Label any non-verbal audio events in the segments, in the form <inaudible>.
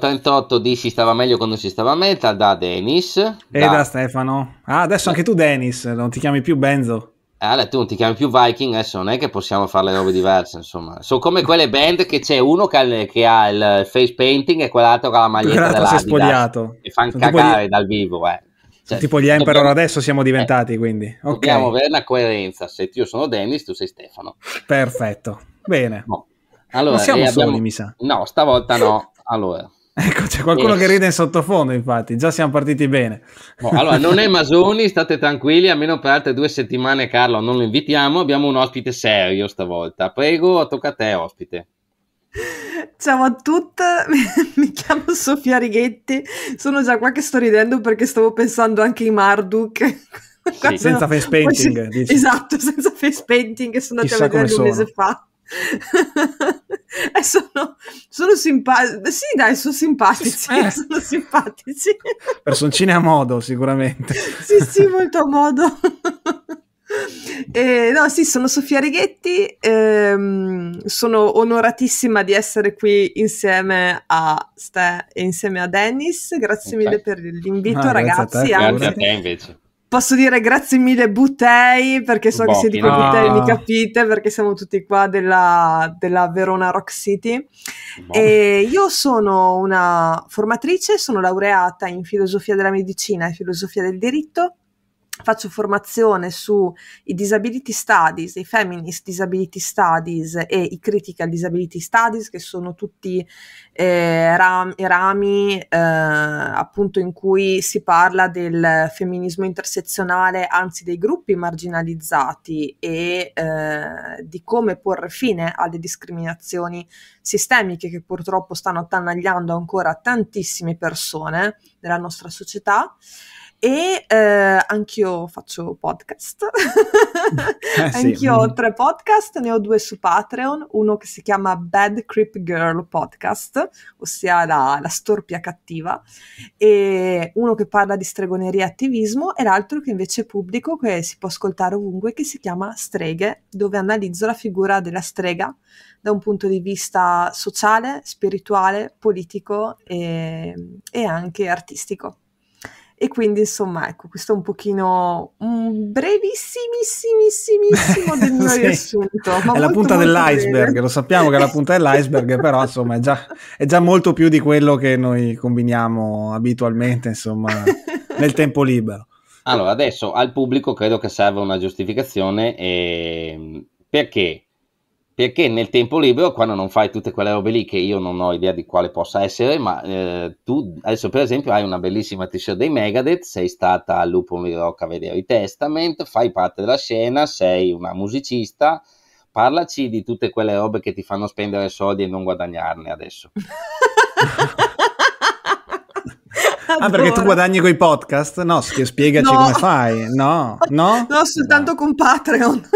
38 dici stava meglio quando si stava a Metal da Dennis E da, da Stefano. Ah, adesso anche tu Dennis non ti chiami più Benzo. Eh, allora, tu non ti chiami più Viking, adesso non è che possiamo fare le robe diverse, insomma. Sono come quelle band che c'è uno che ha, il, che ha il face painting e quell'altro che ha la maglietta della si è spogliato. E fanno cagare gli... dal vivo, eh. Cioè, tipo gli Emperor dobbiamo... adesso siamo diventati, eh, quindi. Okay. Dobbiamo avere una coerenza. Se io sono Dennis, tu sei Stefano. Perfetto. Bene. No. Boh. Allora, non siamo soli, mi sa. No, stavolta no. Allora, Ecco, c'è qualcuno e... che ride in sottofondo, infatti, già siamo partiti bene. Oh, allora, <laughs> non è Masoni, state tranquilli, almeno per altre due settimane Carlo non lo invitiamo, abbiamo un ospite serio stavolta. Prego, tocca a te, ospite. Ciao a tutti, <laughs> mi chiamo Sofia Righetti, sono già qua che sto ridendo perché stavo pensando anche ai Marduk. <laughs> Sì, senza face painting. Poi, esatto, senza face painting che sono andati a vedere un mese fa. <laughs> Eh, sono, sono simpatici. Sì, dai, sono simpatici. Eh. <laughs> Sono simpatici. Personcine a modo, sicuramente. <laughs> sì, sì, molto a modo. Eh, no, sì, sono Sofia Righetti, ehm, sono onoratissima di essere qui insieme a Ste e insieme a Dennis, grazie okay. mille per l'invito ah, ragazzi. Grazie a te, grazie a te invece. Posso dire grazie mille Butei, perché so Boh, che se dico no. Butei mi capite, perché siamo tutti qua della, della Verona Rock City. Boh. E io sono una formatrice, sono laureata in filosofia della medicina e filosofia del diritto faccio formazione sui disability studies, i feminist disability studies e i critical disability studies, che sono tutti eh, ram, rami eh, appunto in cui si parla del femminismo intersezionale, anzi dei gruppi marginalizzati e eh, di come porre fine alle discriminazioni sistemiche che purtroppo stanno attanagliando ancora tantissime persone nella nostra società e eh, anch'io faccio podcast, <laughs> eh, sì. anch'io ho mm. tre podcast, ne ho due su Patreon, uno che si chiama Bad Creep Girl Podcast, ossia la, la storpia cattiva, e uno che parla di stregoneria e attivismo e l'altro che invece è pubblico, che si può ascoltare ovunque, che si chiama Streghe, dove analizzo la figura della strega da un punto di vista sociale, spirituale, politico e, e anche artistico. E quindi insomma, ecco, questo è un pochino un mm, brevissimissimissimo del mio <laughs> sì. riassunto. è molto, la punta dell'iceberg, bene. lo sappiamo che è la punta dell'iceberg, però <laughs> insomma è già, è già molto più di quello che noi combiniamo abitualmente, insomma, nel tempo libero. Allora, adesso al pubblico credo che serva una giustificazione eh, perché perché nel tempo libero, quando non fai tutte quelle robe lì, che io non ho idea di quale possa essere, ma eh, tu adesso per esempio hai una bellissima t-shirt dei Megadeth, sei stata a Lupo di Rock a vedere i Testament, fai parte della scena, sei una musicista, parlaci di tutte quelle robe che ti fanno spendere soldi e non guadagnarne adesso. Ah, perché tu guadagni con i podcast? No, spiegaci no. come fai. No, no. No, soltanto no. con Patreon.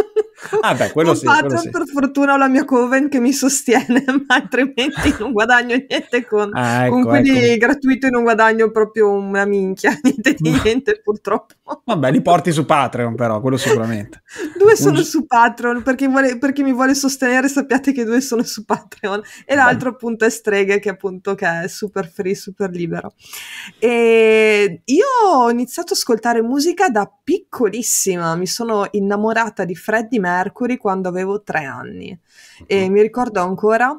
Ah, beh, quello non sì, faccio quello sì. per fortuna ho la mia coven che mi sostiene, <laughs> ma altrimenti non guadagno niente con, ah, ecco, con quelli ecco. gratuiti, non guadagno proprio una minchia, <laughs> niente di niente purtroppo. Vabbè, li porti su Patreon però, quello sicuramente. <laughs> due sono Un... su Patreon, perché, vuole, perché, mi vuole sostenere sappiate che due sono su Patreon e l'altro Beh. appunto è Streghe che appunto che è super free, super libero. E io ho iniziato a ascoltare musica da piccolissima, mi sono innamorata di Freddie Mercury Mercury quando avevo tre anni e mi ricordo ancora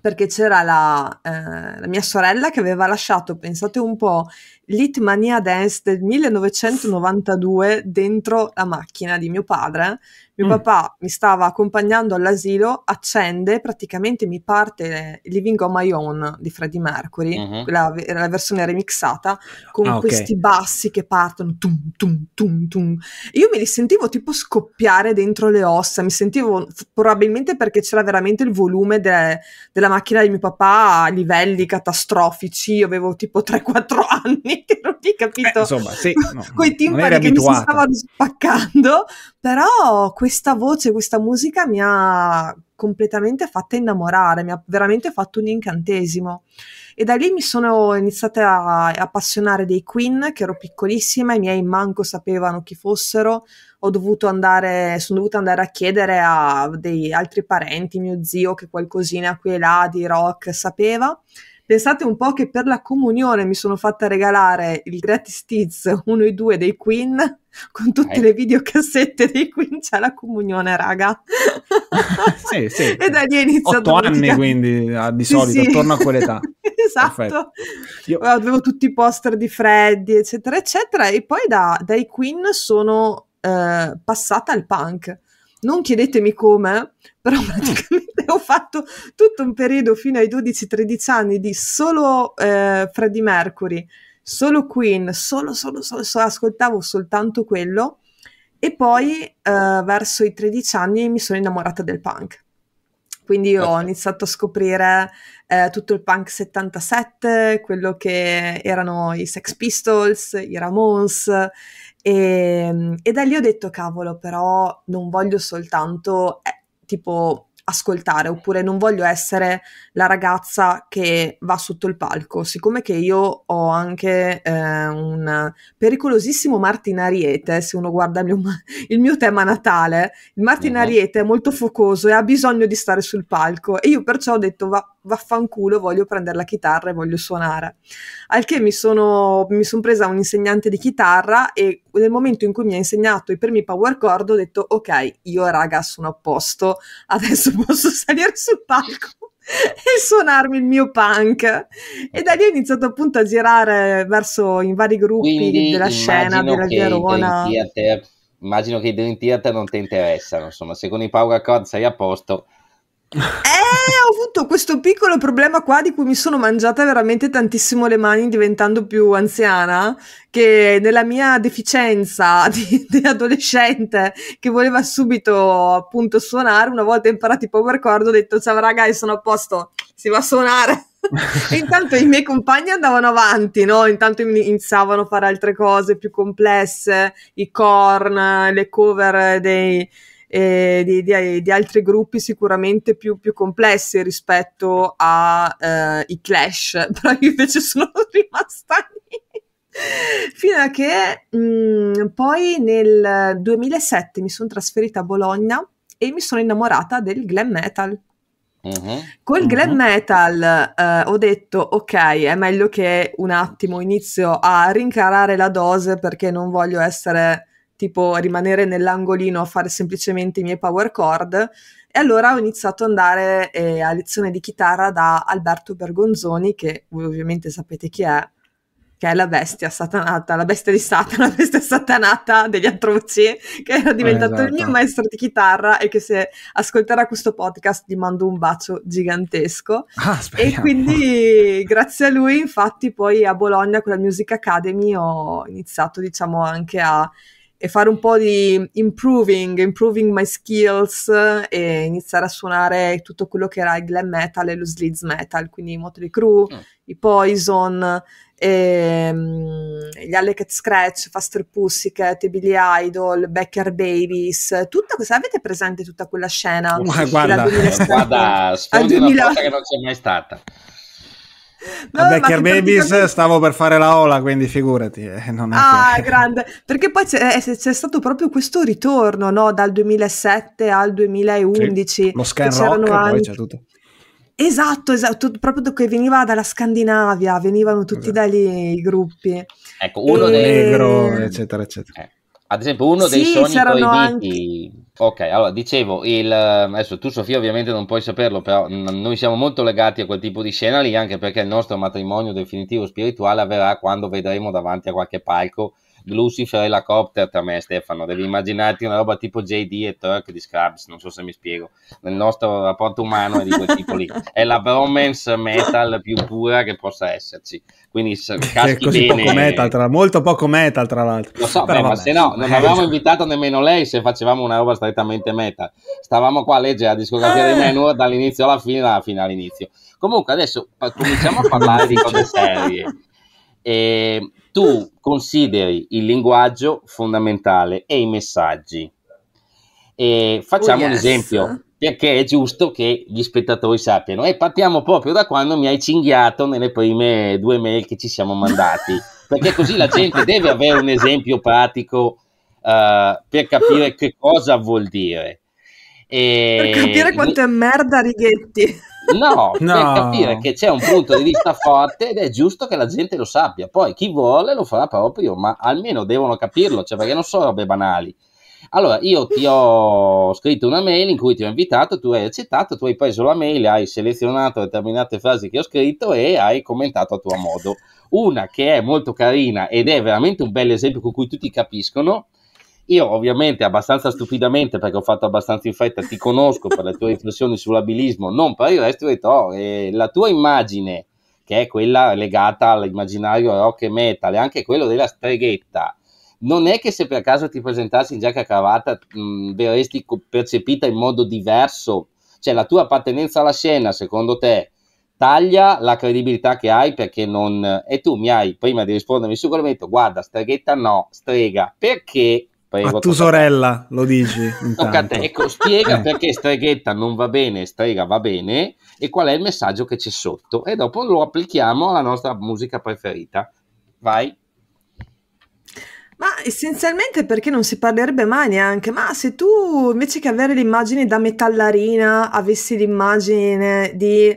perché c'era la, eh, la, mia sorella che aveva lasciato, pensate un po', Litmania Dance del 1992 dentro la macchina di mio padre. Mio mm. papà mi stava accompagnando all'asilo, accende, praticamente mi parte Living on My Own di Freddie Mercury, mm-hmm. la, la, versione remixata, con ah, okay. questi bassi che partono. Tum, tum, tum, tum. Io me li sentivo tipo scoppiare dentro le ossa, mi sentivo probabilmente perché c'era veramente il volume de, della macchina di mio papà a livelli catastrofici, io avevo tipo 3-4 <laughs> anni non ti capito? Eh, insomma, sì, <laughs> no, quei timpani che mi si stavano spaccando, però questa voce, questa musica mi ha completamente fatta innamorare, mi ha veramente fatto un incantesimo. E da lì mi sono iniziata a appassionare dei Queen, che ero piccolissima, i miei manco sapevano chi fossero, ho dovuto andare, sono dovuta andare a chiedere a dei altri parenti, mio zio che qualcosina qui e là di rock sapeva Pensate un po' che per la comunione mi sono fatta regalare il gratis tiz 1 e 2 dei Queen con tutte eh. le videocassette dei Queen c'è la comunione, raga. <laughs> sì, sì. E da lì è iniziato 8 anni a... quindi ah, di solito sì, sì. attorno a quell'età. <laughs> esatto. Io... Avevo tutti i poster di Freddy, eccetera, eccetera e poi da, dai Queen sono eh, passata al punk. Non chiedetemi come, però mm. praticamente e <laughs> ho fatto tutto un periodo fino ai 12-13 anni di solo eh, Freddie Mercury, solo Queen, solo, solo, solo, solo, ascoltavo soltanto quello e poi eh, verso i 13 anni mi sono innamorata del punk. Quindi ho iniziato a scoprire eh, tutto il punk 77, quello che erano i Sex Pistols, i Ramones e, ehm, e da lì ho detto cavolo però non voglio soltanto eh, tipo ascoltare oppure non voglio essere la ragazza che va sotto il palco, siccome che io ho anche eh, un pericolosissimo Martin Ariete, se uno guarda il mio, il mio tema natale, il Martin uh-huh. Ariete è molto focoso e ha bisogno di stare sul palco e io perciò ho detto va, vaffanculo, voglio prendere la chitarra e voglio suonare. Al che mi sono, mi sono presa un insegnante di chitarra e nel momento in cui mi ha insegnato i primi power chord ho detto ok, io raga sono a posto, adesso <laughs> posso salire sul palco e suonarmi il mio punk. E da lì ho iniziato appunto a girare verso in vari gruppi Quindi, della scena, della Verona. Immagino che i Dream Theater non ti interessano, insomma, se con i power chord sei a posto eh, ho avuto questo piccolo problema qua di cui mi sono mangiata veramente tantissimo le mani diventando più anziana, che nella mia deficienza <laughs> di, di adolescente che voleva subito appunto suonare, una volta imparato i power chord ho detto ciao ragazzi sono a posto, si va a suonare. <laughs> intanto i miei compagni andavano avanti, no? intanto iniziavano a fare altre cose più complesse, i corn, le cover dei eh, di, di, di, altri gruppi sicuramente più, più complessi rispetto ai eh, clash, <laughs> però io invece sono <laughs> rimasta lì. Fino a che mh, mm, poi nel 2007 mi sono trasferita a Bologna e mi sono innamorata del glam metal. Uh-huh. Col mm-hmm. glam uh-huh. metal eh, ho detto ok, è meglio che un attimo inizio a rincarare la dose perché non voglio essere tipo rimanere nell'angolino a fare semplicemente i miei power chord e allora ho iniziato ad andare eh, a lezione di chitarra da Alberto Bergonzoni che voi ovviamente sapete chi è che è la bestia satanata, la bestia di Satana, <laughs> la bestia satanata degli atroci, che era diventato eh, esatto. il mio esatto. maestro di chitarra e che se ascolterà questo podcast gli mando un bacio gigantesco. Ah, e quindi grazie a lui, infatti, poi a Bologna con la Music Academy ho iniziato, diciamo, anche a e fare un po' di improving, improving my skills e iniziare a suonare tutto quello che era il glam metal e lo sleaze metal, quindi i Motley Crue, mm. Ah. i Poison, e, um, gli Alec Scratch, Faster Pussycat, Billy Idol, Becker Babies, tutta questa, avete presente tutta quella scena? Ma guarda, guarda sfondi 2000... <laughs> una porta che non c'è mai stata. No, Vabbè, Kerbevis praticamente... stavo per fare la ola, quindi figurati. Eh, ah, che... grande. Perché poi c'è, eh, c'è, stato proprio questo ritorno, no? Dal 2007 al 2011. Sì, lo scan rock, anche... poi c'è tutto. Esatto, esatto, proprio che veniva dalla Scandinavia, venivano tutti esatto. da lì i gruppi. Ecco, uno e... dei... Negro, eccetera, eccetera. Eh. Ad esempio, uno dei sì, sogni proibiti. Anche... Ok, allora dicevo, il... adesso tu Sofia ovviamente non puoi saperlo, però noi siamo molto legati a quel tipo di scena lì, anche perché il nostro matrimonio definitivo spirituale avverrà quando vedremo davanti a qualche palco Lucifer Copter tra me e Stefano, devi immaginarti una roba tipo JD e Turk di Scrubs, non so se mi spiego, nel nostro rapporto umano è di quel tipo lì, <laughs> è la bromance metal più pura che possa esserci, quindi caschi è così bene. Poco metal, tra, molto poco metal tra l'altro. Lo so, beh, ma se no non eh. avevamo invitato nemmeno lei se facevamo una roba strettamente metal, stavamo qua a leggere la discografia di eh. Menu dall'inizio alla fine, dalla fine all'inizio. Comunque adesso cominciamo a parlare di cose serie. <laughs> E ehm, tu consideri il linguaggio fondamentale e i messaggi. E facciamo oh, yes. un esempio, perché è giusto che gli spettatori sappiano. E partiamo proprio da quando mi hai cinghiato nelle prime due mail che ci siamo mandati, <laughs> perché così la gente deve avere un esempio pratico uh, per capire che cosa vuol dire. E... Per capire quanto è merda Righetti. No, no, per capire che c'è un punto di vista forte ed è giusto che la gente lo sappia. Poi chi vuole lo farà proprio, ma almeno devono capirlo, cioè perché non sono robe banali. Allora, io ti ho scritto una mail in cui ti ho invitato, tu hai accettato, tu hai preso la mail, hai selezionato determinate frasi che ho scritto e hai commentato a tuo modo. Una che è molto carina ed è veramente un bel esempio con cui tutti capiscono io ovviamente abbastanza stupidamente, perché ho fatto abbastanza in fretta, ti conosco per le tue riflessioni sull'abilismo, non per il resto, ho detto, oh, eh, la tua immagine, che è quella legata all'immaginario rock e metal, e anche quello della streghetta, non è che se per caso ti presentassi in giacca cravata mh, verresti percepita in modo diverso, cioè la tua appartenenza alla scena, secondo te, taglia la credibilità che hai perché non... E tu mi hai, prima di rispondermi su quello, detto, guarda, streghetta no, strega, perché poi a tu sorella lo dici. <laughs> ecco, spiega perché streghetta non va bene, strega va bene e qual è il messaggio che c'è sotto. E dopo lo applichiamo alla nostra musica preferita. Vai. Ma essenzialmente perché non si parlerebbe mai neanche, ma se tu invece che avere l'immagine da metallarina avessi l'immagine di,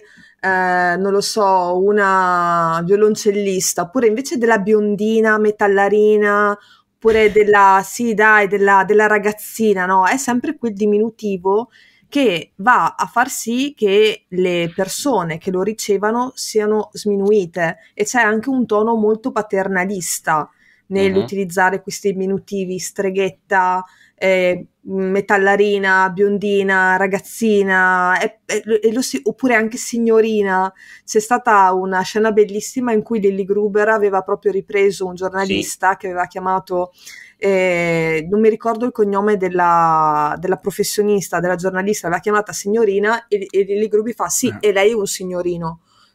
eh, non lo so, una violoncellista, oppure invece della biondina metallarina oppure della sì dai, della, della ragazzina, no? È sempre quel diminutivo che va a far sì che le persone che lo ricevano siano sminuite e c'è anche un tono molto paternalista nell'utilizzare uh-huh. questi diminutivi streghetta, eh, Mm, metallarina, biondina, ragazzina, e, e, e si, oppure anche signorina. C'è stata una scena bellissima in cui Lily Gruber aveva proprio ripreso un giornalista sì. che aveva chiamato, eh, non mi ricordo il cognome della, della, professionista, della giornalista, l'aveva chiamata signorina e, e Lily Gruber fa sì, eh. e lei è un signorino. <laughs>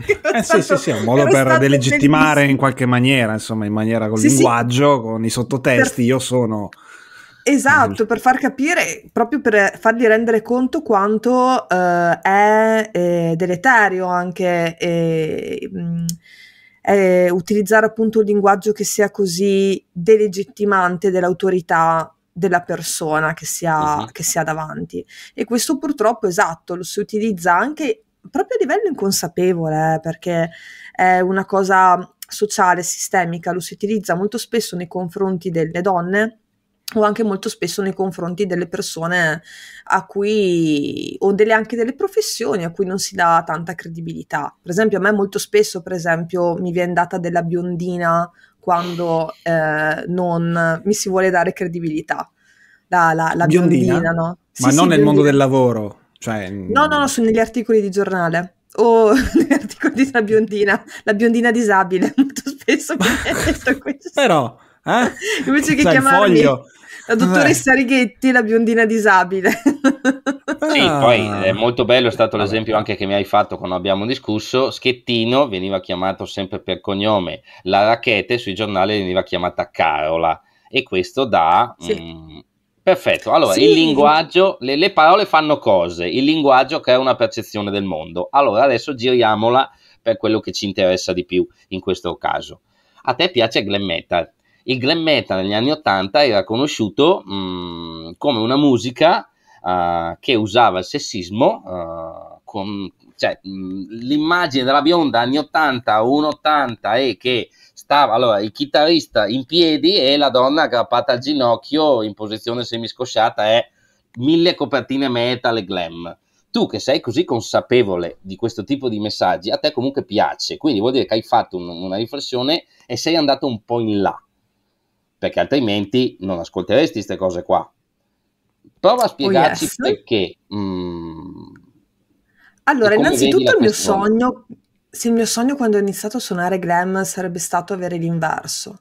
Cioè, eh stato, sì, sì, sì, è un modo per delegittimare bellissimo. in qualche maniera, insomma, in maniera con sì, linguaggio, sì. con i sottotesti. Per... Io sono Esatto, per far capire, proprio per fargli rendere conto quanto eh, è, è, eh, deleterio anche è, eh, è eh, utilizzare appunto un linguaggio che sia così delegittimante dell'autorità della persona che si, ha, uh-huh. che si davanti. E questo purtroppo, esatto, lo si utilizza anche proprio a livello inconsapevole, perché è una cosa sociale, sistemica, lo si utilizza molto spesso nei confronti delle donne o anche molto spesso nei confronti delle persone a cui o delle, anche delle professioni a cui non si dà tanta credibilità. Per esempio, a me molto spesso, per esempio, mi viene data della biondina quando eh, non mi si vuole dare credibilità. La, la, la biondina? biondina no? Sì, Ma sì, non biondina. nel mondo del lavoro. Cioè... No, no, no, sono negli articoli di giornale o <laughs> negli articoli di una biondina, la biondina disabile, <laughs> molto spesso mi viene <laughs> detto questo. Però... Eh? Invece che cioè, chiamarmi, foglio, la dottoressa Beh. Righetti, la biondina disabile. <laughs> Sì, ah. poi è molto bello è stato l'esempio anche che mi hai fatto quando abbiamo discusso. Schettino veniva chiamato sempre per cognome, la Rachete sui giornali veniva chiamata Carola e questo da... Sì. Mh, mm, perfetto, allora sì. il linguaggio, le, le parole fanno cose, il linguaggio crea una percezione del mondo. Allora adesso giriamola per quello che ci interessa di più in questo caso. A te piace glam metal? il glam metal negli anni 80 era conosciuto mh, mm, come una musica uh, che usava il sessismo, uh, con, cioè, mh, mm, l'immagine della bionda anni 80, 1,80 e che stava, allora il chitarrista in piedi e la donna aggrappata al ginocchio in posizione semiscosciata è mille copertine metal e glam. Tu che sei così consapevole di questo tipo di messaggi, a te comunque piace, quindi vuol dire che hai fatto un, una riflessione e sei andato un po' in là perché altrimenti non ascolteresti queste cose qua. Prova a oh, spiegarci oh yes. perché. Mm, allora, innanzitutto il mio sogno, se il mio sogno quando ho iniziato a suonare glam sarebbe stato avere l'inverso,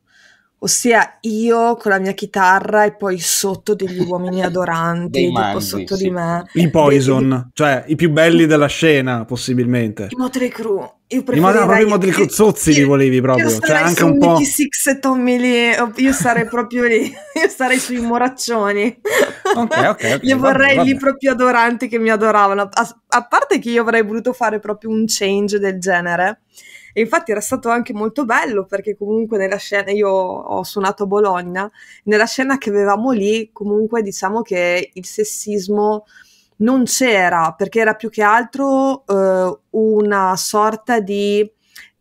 ossia io con la mia chitarra e poi sotto degli uomini <laughs> adoranti, tipo sotto sì. di me. I Poison, dei... cioè i più belli della scena possibilmente. I Motley Crue. Io preferirei... Ma proprio Motley Crue zozzi li volevi proprio, io cioè anche un po'... Six e Tommy Lee, io sarei proprio lì, <laughs> io sarei sui moraccioni. ok, ok. okay <laughs> io vorrei vabbè. lì proprio adoranti che mi adoravano, a, a parte che io avrei voluto fare proprio un change del genere. E infatti era stato anche molto bello perché comunque nella scena, io ho suonato a Bologna, nella scena che avevamo lì comunque diciamo che il sessismo non c'era perché era più che altro eh, una sorta di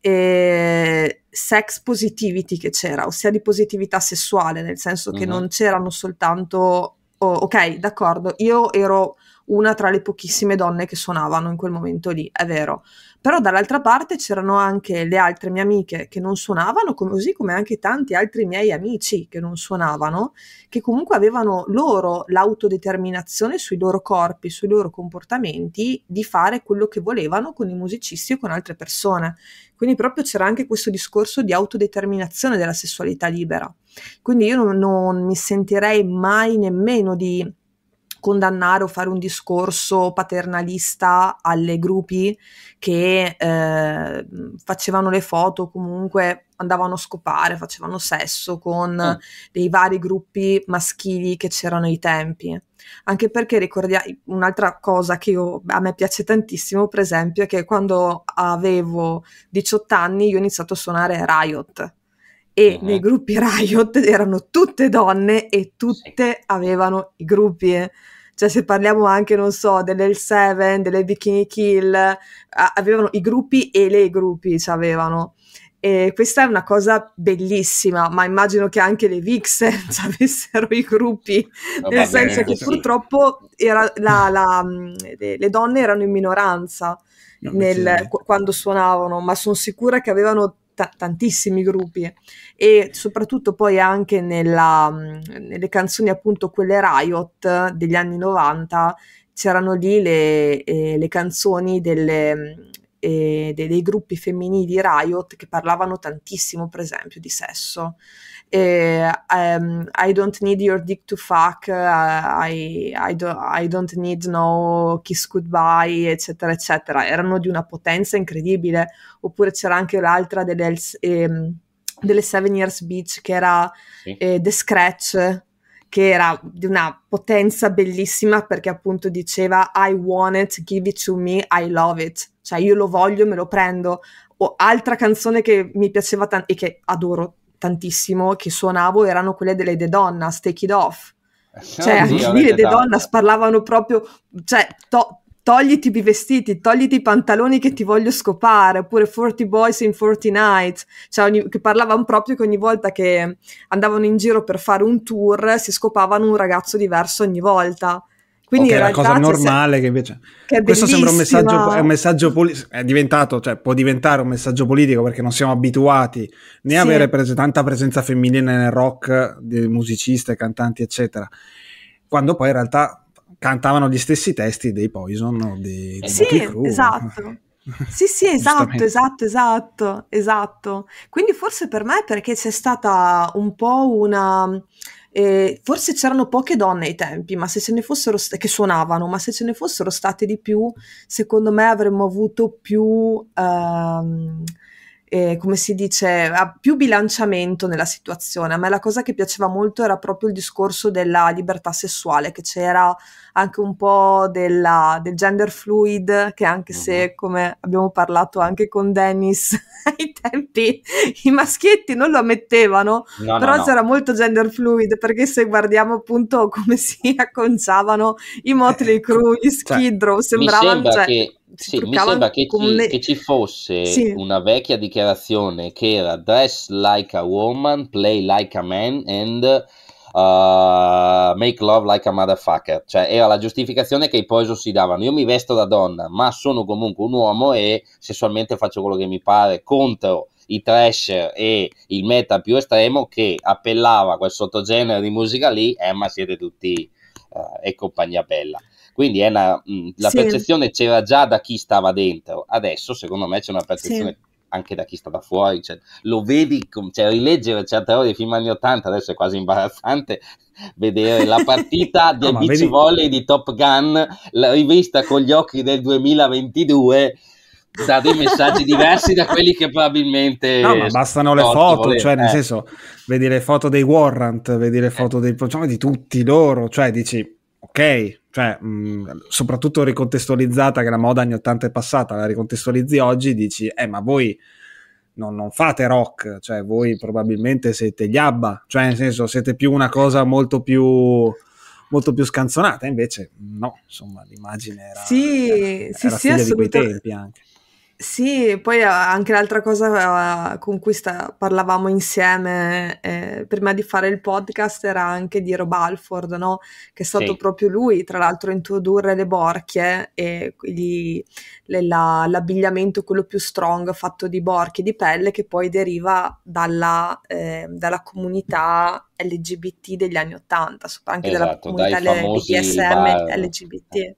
eh, sex positivity che c'era, ossia di positività sessuale, nel senso che mm-hmm. non c'erano soltanto Oh, ok, d'accordo, io ero una tra le pochissime donne che suonavano in quel momento lì, è vero, però dall'altra parte c'erano anche le altre mie amiche che non suonavano, così come anche tanti altri miei amici che non suonavano, che comunque avevano loro l'autodeterminazione sui loro corpi, sui loro comportamenti, di fare quello che volevano con i musicisti o con altre persone. Quindi proprio c'era anche questo discorso di autodeterminazione della sessualità libera. Quindi io non, non mi sentirei mai nemmeno di condannare o fare un discorso paternalista alle gruppi che eh, facevano le foto comunque andavano a scopare, facevano sesso con mm. dei vari gruppi maschili che c'erano ai tempi. Anche perché ricordiamo un'altra cosa che io, a me piace tantissimo, per esempio, è che quando avevo 18 anni io ho iniziato a suonare Riot e uh-huh. nei gruppi Riot erano tutte donne e tutte sì. avevano i gruppi. Eh. Cioè, se parliamo anche, non so, delle l delle Bikini Kill, a- avevano i gruppi e le gruppi ci avevano. E questa è una cosa bellissima, ma immagino che anche le Vixen eh, <laughs> avessero i gruppi, no, nel senso bene, che sì. purtroppo la, la, mm, le donne erano in minoranza nel, quando suonavano, ma sono sicura che avevano t- tantissimi gruppi e soprattutto poi anche nella, mm, nelle canzoni appunto quelle Riot degli anni 90 c'erano lì le, eh, le canzoni delle, mm, eh, dei, dei gruppi femminili Riot che parlavano tantissimo per esempio di sesso eh, um, I don't need your dick to fuck, uh, I, I, do, I, don't need no kiss goodbye, eccetera, eccetera. Erano di una potenza incredibile. Oppure c'era anche l'altra delle, eh, delle Seven Years Beach che era sì. eh, The Scratch, che era di una potenza bellissima perché appunto diceva I want it, give it to me, I love it. Cioè io lo voglio, me lo prendo. O altra canzone che mi piaceva tanto e che adoro tantissimo che suonavo erano quelle delle The Donnas, Take It Off. Eh, cioè, anche lì le The Donnas parlavano proprio, cioè, to- togliti i vestiti, togliti i pantaloni che ti voglio scopare, oppure 40 Boys in 40 Nights, cioè ogni, che parlavano proprio che ogni volta che andavano in giro per fare un tour si scopavano un ragazzo diverso ogni volta. Quindi okay, è una cosa normale che invece... Che questo sembra un messaggio, è, un messaggio poli- è diventato, cioè può diventare un messaggio politico perché non siamo abituati né sì. a avere pres- tanta presenza femminile nel rock, di musiciste, cantanti, eccetera. Quando poi in realtà cantavano gli stessi testi dei Poison, o dei, dei Sì, Crew. esatto. Sì, sì, <laughs> esatto, esatto, esatto, esatto. Quindi forse per me è perché c'è stata un po' una eh, forse c'erano poche donne ai tempi, ma se ce ne fossero st- che suonavano, ma se ce ne fossero state di più, secondo me avremmo avuto più ehm, eh, come si dice, più bilanciamento nella situazione. A me la cosa che piaceva molto era proprio il discorso della libertà sessuale, che c'era anche un po' della, del gender fluid, che anche se, mhm. come abbiamo parlato anche con Dennis, <laughs> ai tempi i maschietti non lo ammettevano, no, però no, c'era no. molto gender fluid, perché se guardiamo appunto come si acconciavano i Motley eh, Crue, gli cioè, Skid Row, sembravano... Cioè, sì, mi sembra che ci, le... che ci fosse sì. una vecchia dichiarazione che era dress like a woman, play like a man and uh, make love like a motherfucker. Cioè era la giustificazione che i Poison si davano. Io mi vesto da donna, ma sono comunque un uomo e sessualmente faccio quello che mi pare contro i trash e il meta più estremo che appellava a quel sottogenere di musica lì, eh ma siete tutti eh, e compagnia bella. Quindi una, mh, mm, la sì. percezione c'era già da chi stava dentro, adesso secondo me c'è una percezione sì. anche da chi sta da fuori, cioè, lo vedi, cioè, rileggere certe ore dei film anni 80 adesso è quasi imbarazzante <laughs> vedere la partita <laughs> del no, beach vedi... volley di Top Gun, la rivista con gli occhi del 2022 dà dei messaggi <laughs> diversi da quelli che probabilmente. No, ma bastano le foto, voler, cioè, eh. nel senso, vedi le foto dei Warrant, vedi le eh. foto dei, diciamo, di tutti loro, cioè dici, ok, cioè, mh, mm, soprattutto ricontestualizzata, che la moda anni 80 è passata, la ricontestualizzi oggi, dici, eh, ma voi non, non, fate rock, cioè voi probabilmente siete gli ABBA, cioè nel senso siete più una cosa molto più molto più scanzonata invece no insomma l'immagine era sì era, sì, era sì, di quei tempi anche sì, poi anche l'altra cosa con cui sta- parlavamo insieme eh, prima di fare il podcast era anche di Rob Alford, no? che è stato sì. proprio lui, tra l'altro, a introdurre le borchie e gli, le, la, l'abbigliamento, quello più strong fatto di borchie di pelle, che poi deriva dalla, eh, dalla comunità LGBT degli anni Ottanta, anche esatto, dalla comunità le, famosi, BDSM bar... LGBT.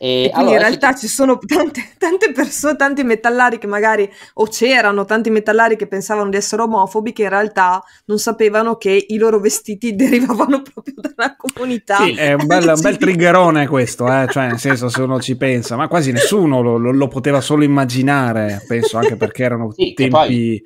E allora, in realtà ci sono <laughs> tante, tante, persone, tanti metallari che magari, o c'erano tanti metallari che pensavano di essere omofobi, che in realtà non sapevano che i loro vestiti <laughs> derivavano proprio dalla comunità. Sì, è un bel, <laughs> un bel triggerone questo, eh? cioè nel senso se uno ci pensa, ma quasi nessuno lo, lo, lo poteva solo immaginare, penso anche perché erano sì, tempi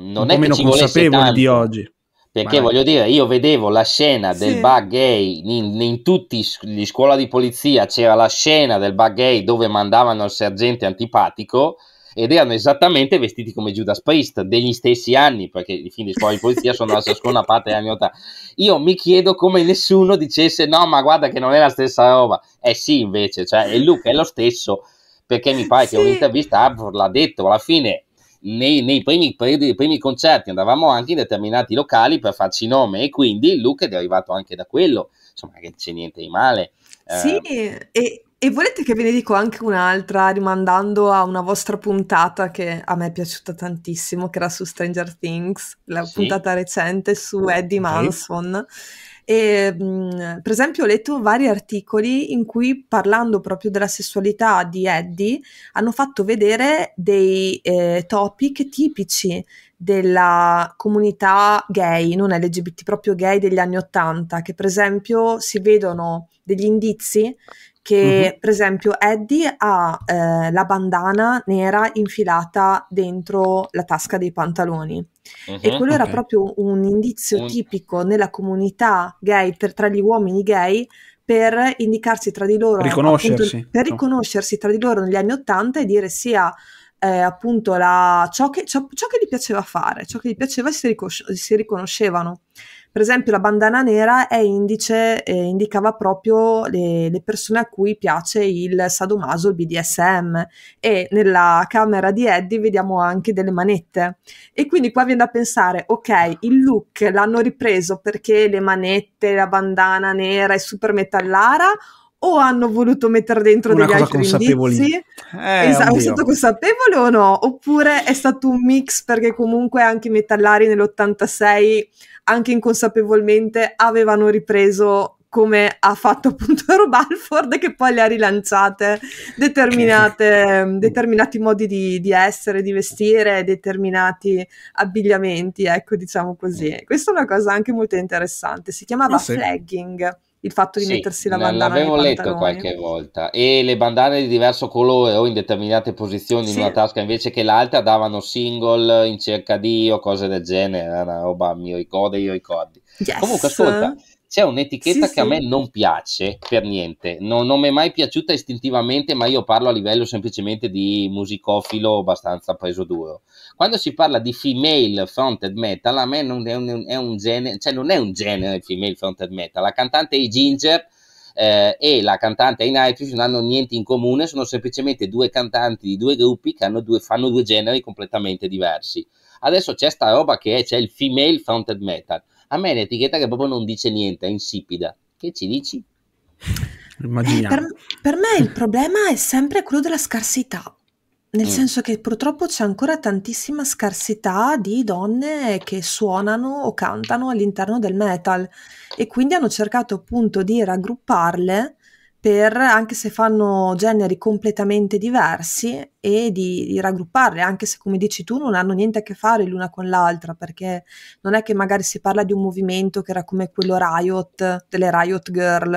non un po' meno consapevoli tanto. di oggi perché voglio dire, io vedevo la scena sì. del bug gay in, in tutti gli scuola di polizia, c'era la scena del bug gay dove mandavano il sergente antipatico ed erano esattamente vestiti come Judas Priest degli stessi anni, perché i film di scuola di polizia sono la seconda parte degli anni 80. Io mi chiedo come nessuno dicesse no, ma guarda che non è la stessa roba. Eh sì, invece, cioè, il look è lo stesso, perché mi pare sì. che un'intervista l'ha detto, alla fine nei, nei primi, primi, primi, concerti andavamo anche in determinati locali per farci nome e quindi il look è derivato anche da quello, insomma che c'è niente di male. Eh. Sì, eh. e, e volete che ve ne dico anche un'altra, rimandando a una vostra puntata che a me è piaciuta tantissimo, che era su Stranger Things, la sì. puntata recente su Eddie Manson. Sì. E, mhmm, per esempio ho letto vari articoli in cui parlando proprio della sessualità di Eddie hanno fatto vedere dei eh, topic tipici della comunità gay, non LGBT, proprio gay degli anni Ottanta, che per esempio si vedono degli indizi che mm-hmm. per esempio Eddie ha eh, la bandana nera infilata dentro la tasca dei pantaloni mm-hmm, e quello okay. era proprio un indizio un... tipico nella comunità gay per, tra gli uomini gay per indicarsi tra di loro riconoscersi, appunto, per riconoscersi tra di loro negli anni Ottanta e dire sia eh, appunto la, ciò, che, ciò, ciò, che, gli piaceva fare, ciò che gli piaceva si, ricos- si riconoscevano. Per esempio la bandana nera è indice, eh, indicava proprio le, le, persone a cui piace il sadomaso, il BDSM e nella camera di Eddie vediamo anche delle manette e quindi qua viene da pensare ok il look l'hanno ripreso perché le manette, la bandana nera è super metallara o hanno voluto mettere dentro Una degli altri indizi eh, esatto, è stato consapevole o no oppure è stato un mix perché comunque anche i metallari nell'86 anche inconsapevolmente avevano ripreso come ha fatto appunto <laughs> Robalford che poi le ha rilanciate determinate, ehm, determinati modi di, di, essere, di vestire, determinati abbigliamenti, ecco diciamo così. Mm. Questa è una cosa anche molto interessante, si chiamava sì. flagging il fatto di sì, mettersi la bandana. L'avevo letto qualche volta e le bandane di diverso colore o in determinate posizioni sì. in una tasca invece che l'altra davano single in cerca di o cose del genere, una roba mi ricordo io ricordi. Yes. Comunque ascolta, c'è un'etichetta sì, che sì. a me non piace per niente, non, non, mi è mai piaciuta istintivamente, ma io parlo a livello semplicemente di musicofilo abbastanza preso duro. Quando si parla di female fronted metal, a me non è un, è un genere, cioè non è un genere il female fronted metal. La cantante i Ginger eh, e la cantante i Nightwish non hanno niente in comune, sono semplicemente due cantanti di due gruppi che due, fanno due generi completamente diversi. Adesso c'è sta roba che è, c'è il female fronted metal a me è un'etichetta che proprio non dice niente, è insipida. Che ci dici? Immagina. Per, per me il problema è sempre quello della scarsità. Nel mm. senso che purtroppo c'è ancora tantissima scarsità di donne che suonano o cantano all'interno del metal e quindi hanno cercato appunto di raggrupparle per, anche se fanno generi completamente diversi, e di, di, raggrupparle, anche se come dici tu non hanno niente a che fare l'una con l'altra, perché non è che magari si parla di un movimento che era come quello Riot, delle Riot Girl,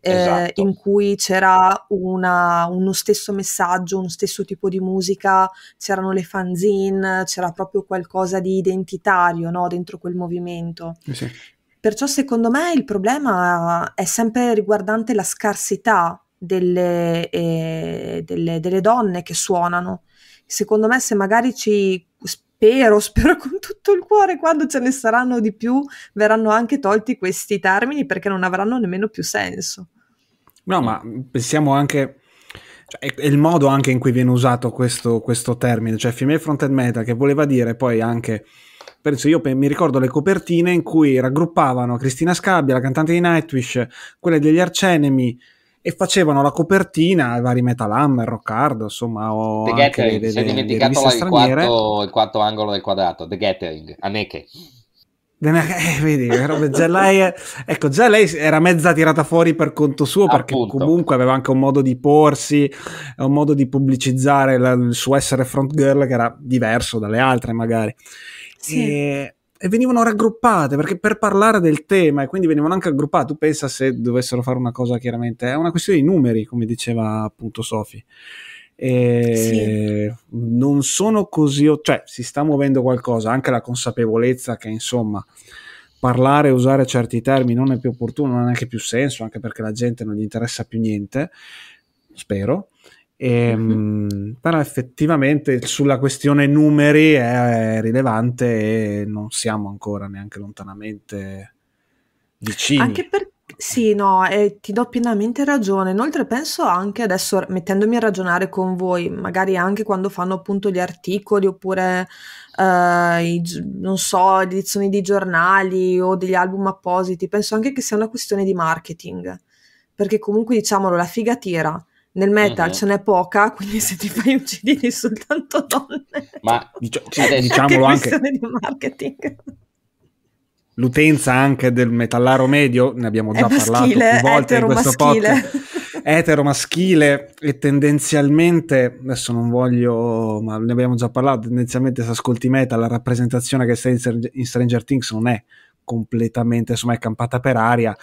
eh, esatto. in cui c'era una, uno stesso messaggio, uno stesso tipo di musica, c'erano le fanzine, c'era proprio qualcosa di identitario no, dentro quel movimento. Sì. Perciò secondo me il problema è sempre riguardante la scarsità delle, eh, delle, delle donne che suonano. Secondo me se magari ci spero, <laughs> spero con tutto il cuore, quando ce ne saranno di più, verranno anche tolti questi termini perché non avranno nemmeno più senso. No, ma pensiamo anche... Cioè, è il modo anche in cui viene usato questo, questo termine, cioè female fronted metal, che voleva dire poi anche penso io mi ricordo le copertine in cui raggruppavano Cristina Scabbia, la cantante di Nightwish, quelle degli Arcenemi e facevano la copertina ai vari Metal Hammer, Roccardo, insomma, o The Gathering, le, si è dimenticato le, il, quarto, il quarto angolo del quadrato, The Gathering, a Eh, vedi, già lei, ecco, già lei era mezza tirata fuori per conto suo perché Appunto. comunque aveva anche un modo di porsi, un modo di pubblicizzare la, il suo essere front girl che era diverso dalle altre magari. Sì. E, e, venivano raggruppate perché per parlare del tema e quindi venivano anche raggruppate. Tu pensa se dovessero fare una cosa chiaramente, è una questione di numeri, come diceva appunto Sofi. Sì. Non sono così, cioè si sta muovendo qualcosa, anche la consapevolezza che insomma parlare e usare certi termini non è più opportuno, non ha neanche più senso, anche perché la gente non gli interessa più niente, spero. E, ehm, mm-hmm. Però effettivamente sulla questione numeri è rilevante e non siamo ancora neanche lontanamente vicini. Anche perché sì, no, eh, ti do pienamente ragione. Inoltre penso anche adesso, mettendomi a ragionare con voi, magari anche quando fanno appunto gli articoli oppure, eh, i, non so, edizioni di giornali o degli album appositi, penso anche che sia una questione di marketing. Perché comunque, diciamolo, la figa tira nel metal mm-hmm. ce n'è poca, <laughs> quindi se ti fai uccidere soltanto donne, ma dicio- <laughs> cioè, diciamolo anche. Di marketing. L'utenza anche del metallaro medio, ne abbiamo già parlato più volte in questo podcast, etero maschile <laughs> e tendenzialmente, adesso non voglio, ma ne abbiamo già parlato, tendenzialmente se ascolti metal la rappresentazione che stai in, in Stranger Things non è completamente, insomma è campata per aria,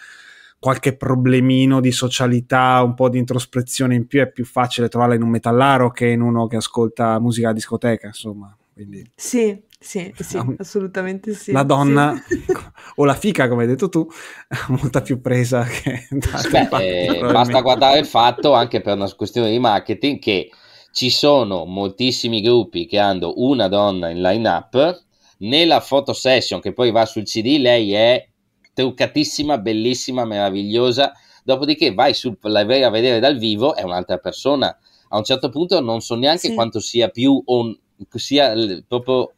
qualche problemino di socialità, un po' di introspezione in più, è più facile trovarla in un metallaro che in uno che ascolta musica a discoteca, insomma. Quindi, sì, sì, sì un... assolutamente sì. La donna sì. <laughs> o la fica, come hai detto tu, è <laughs> molta più presa che... Beh, parte, eh, basta guardare il fatto, anche per una questione di marketing, che ci sono moltissimi gruppi che hanno una donna in line-up, nella photo session che poi va sul CD lei è truccatissima, bellissima, meravigliosa. Dopodiché vai sul live a vedere dal vivo, è un'altra persona. A un certo punto non so neanche sì. quanto sia più on, sia proprio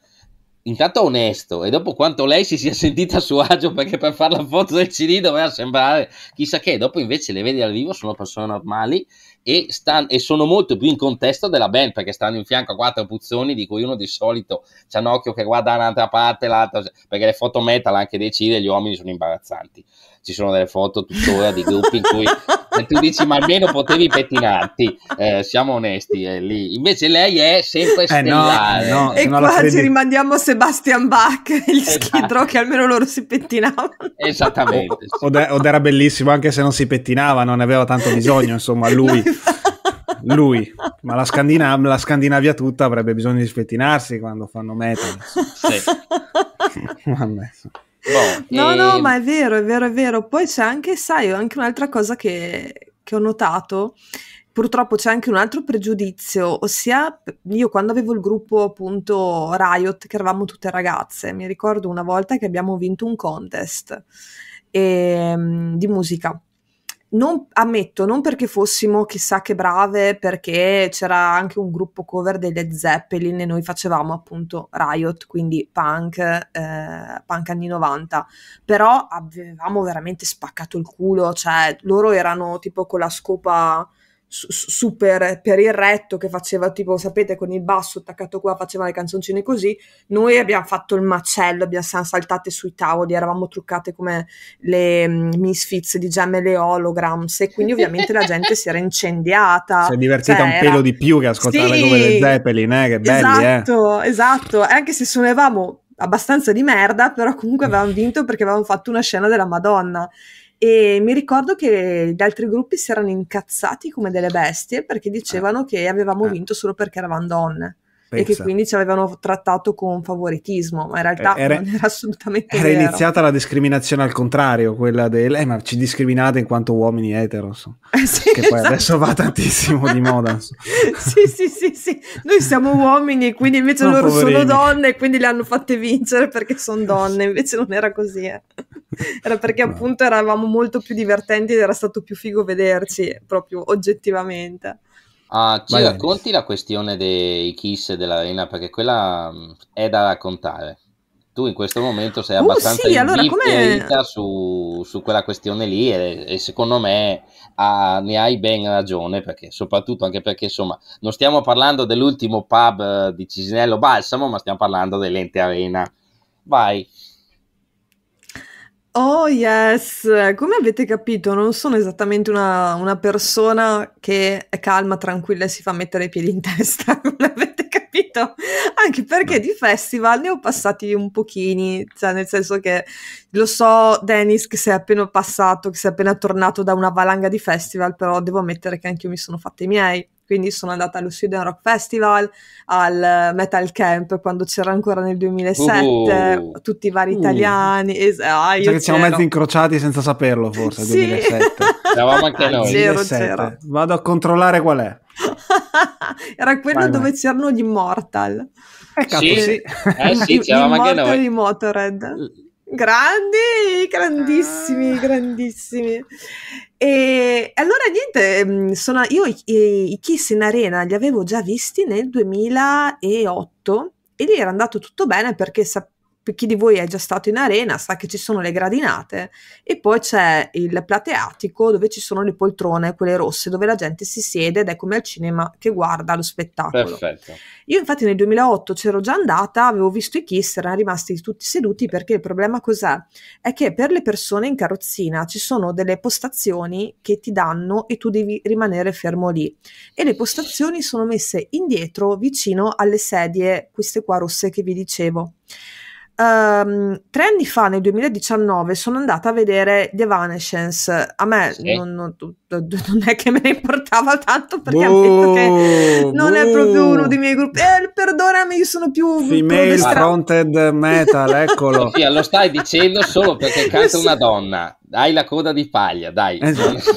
intanto onesto e dopo quanto lei si sia sentita a suo agio perché per fare la foto del CD doveva sembrare chissà che, dopo invece le vedi dal vivo, sono persone normali e, stan- e, sono molto più in contesto della band perché stanno in fianco a quattro puzzoni di cui uno di solito c'ha un occhio che guarda da un'altra parte l'altra perché le foto metal anche dei C degli uomini sono imbarazzanti ci sono delle foto tuttora di gruppi in cui <laughs> tu dici ma almeno potevi pettinarti, eh, siamo onesti, eh, lì. invece lei è sempre eh, stellare. no, no, e qua ci rimandiamo Sebastian Bach e gli esatto. Schidro che almeno loro si pettinavano. Esattamente. Sì. Od, Od era bellissimo anche se non si pettinava, non ne aveva tanto bisogno, insomma, lui... <laughs> lui, ma la, Scandina- la, Scandinavia tutta avrebbe bisogno di spettinarsi quando fanno metal. Sì. <laughs> Vabbè. Boh, no, e... no, ehm, ma è vero, è vero, è vero. Poi c'è anche, sai, anche un'altra cosa che, che ho notato purtroppo c'è anche un altro pregiudizio, ossia io quando avevo il gruppo appunto Riot, che eravamo tutte ragazze, mi ricordo una volta che abbiamo vinto un contest e, ehm, di musica non, ammetto, non perché fossimo chissà che brave, perché c'era anche un gruppo cover dei Led Zeppelin e noi facevamo appunto Riot, quindi punk, eh, punk anni 90, però avevamo veramente spaccato il culo, cioè loro erano tipo con la scopa su per, il retto che faceva tipo sapete con il basso attaccato qua faceva le canzoncine così noi abbiamo fatto il macello abbiamo siamo saltate sui tavoli eravamo truccate come le um, misfits di gemme le holograms e quindi ovviamente la gente si era <laughs> incendiata si è divertita cioè, un pelo era... di più che ascoltare sì, come le Zeppelin eh? che belli esatto eh. esatto, esatto. anche se suonavamo abbastanza di merda però comunque avevamo vinto perché avevamo fatto una scena della Madonna e mi ricordo che gli altri gruppi si erano incazzati come delle bestie perché eh. dicevano che avevamo eh. vinto solo perché eravamo donne. Pensa. e che quindi ci avevano trattato con favoritismo, ma in realtà eh, era, non era assolutamente era vero. Era iniziata la discriminazione al contrario, quella del eh, ma ci discriminate in quanto uomini etero, so. Eh, sì, che poi esatto. adesso va tantissimo di moda. So. <laughs> sì, sì, sì, sì, noi siamo uomini, quindi invece no, loro poverini. sono donne, e quindi le hanno fatte vincere perché sono <laughs> donne, invece non era così. Eh. Era perché appunto eravamo molto più divertenti ed era stato più figo vederci proprio oggettivamente. Ah, ci Vai racconti bene. la questione dei kiss dell'arena perché quella mm, è da raccontare. Tu in questo momento sei uh, abbastanza uh, sì, allora, su, su, quella questione lì e, e secondo me ha, ne hai ben ragione perché soprattutto anche perché insomma non stiamo parlando dell'ultimo pub eh, di Cisinello Balsamo ma stiamo parlando dell'ente arena. Vai. Oh yes, come avete capito, non sono esattamente una, una persona che è calma, tranquilla e si fa mettere i piedi in testa, <laughs> come avete capito capito? Anche perché di festival ne ho passati un pochini, cioè nel senso che lo so Dennis che sei appena passato, che sei appena tornato da una valanga di festival, però devo ammettere che anche io mi sono fatta i miei. Quindi sono andata allo Sweden Rock Festival, al Metal Camp quando c'era ancora nel 2007, oh, uh-huh. tutti i vari uh, italiani. Es- ah, cioè siamo mezzi incrociati senza saperlo forse, sì. 2007. <laughs> Eravamo anche ah, noi. C'ero, c'ero. Vado a controllare qual è. <laughs> Era quello vai, dove vai. c'erano gli Immortal. Eh, capo, sì. sì. Eh, sì, <laughs> c'eravamo anche noi. di Motorhead. Grandi, grandissimi, ah. grandissimi. E allora niente, mm, sono, io i, i, i Kiss in arena li avevo già visti nel 2008 e lì era andato tutto bene perché sa, per chi di voi è già stato in arena sa che ci sono le gradinate e poi c'è il plateatico dove ci sono le poltrone, quelle rosse, dove la gente si siede ed è come al cinema che guarda lo spettacolo. Perfetto. Io infatti nel 2008 c'ero già andata, avevo visto i Kiss, erano rimasti tutti seduti perché il problema cos'è? È che per le persone in carrozzina ci sono delle postazioni che ti danno e tu devi rimanere fermo lì e le postazioni sono messe indietro vicino alle sedie, queste qua rosse che vi dicevo. Um, tre anni fa, nel 2019, sono andata a vedere The Evanescence. A me sì. non, non, non, è che me ne importava tanto perché boh, che non boh. è proprio boh. uno dei miei gruppi. Eh, perdonami, io sono più. Female fronted metal, <laughs> eccolo. Sofia, lo stai dicendo solo perché canta una donna. Dai la coda di paglia, dai. esatto.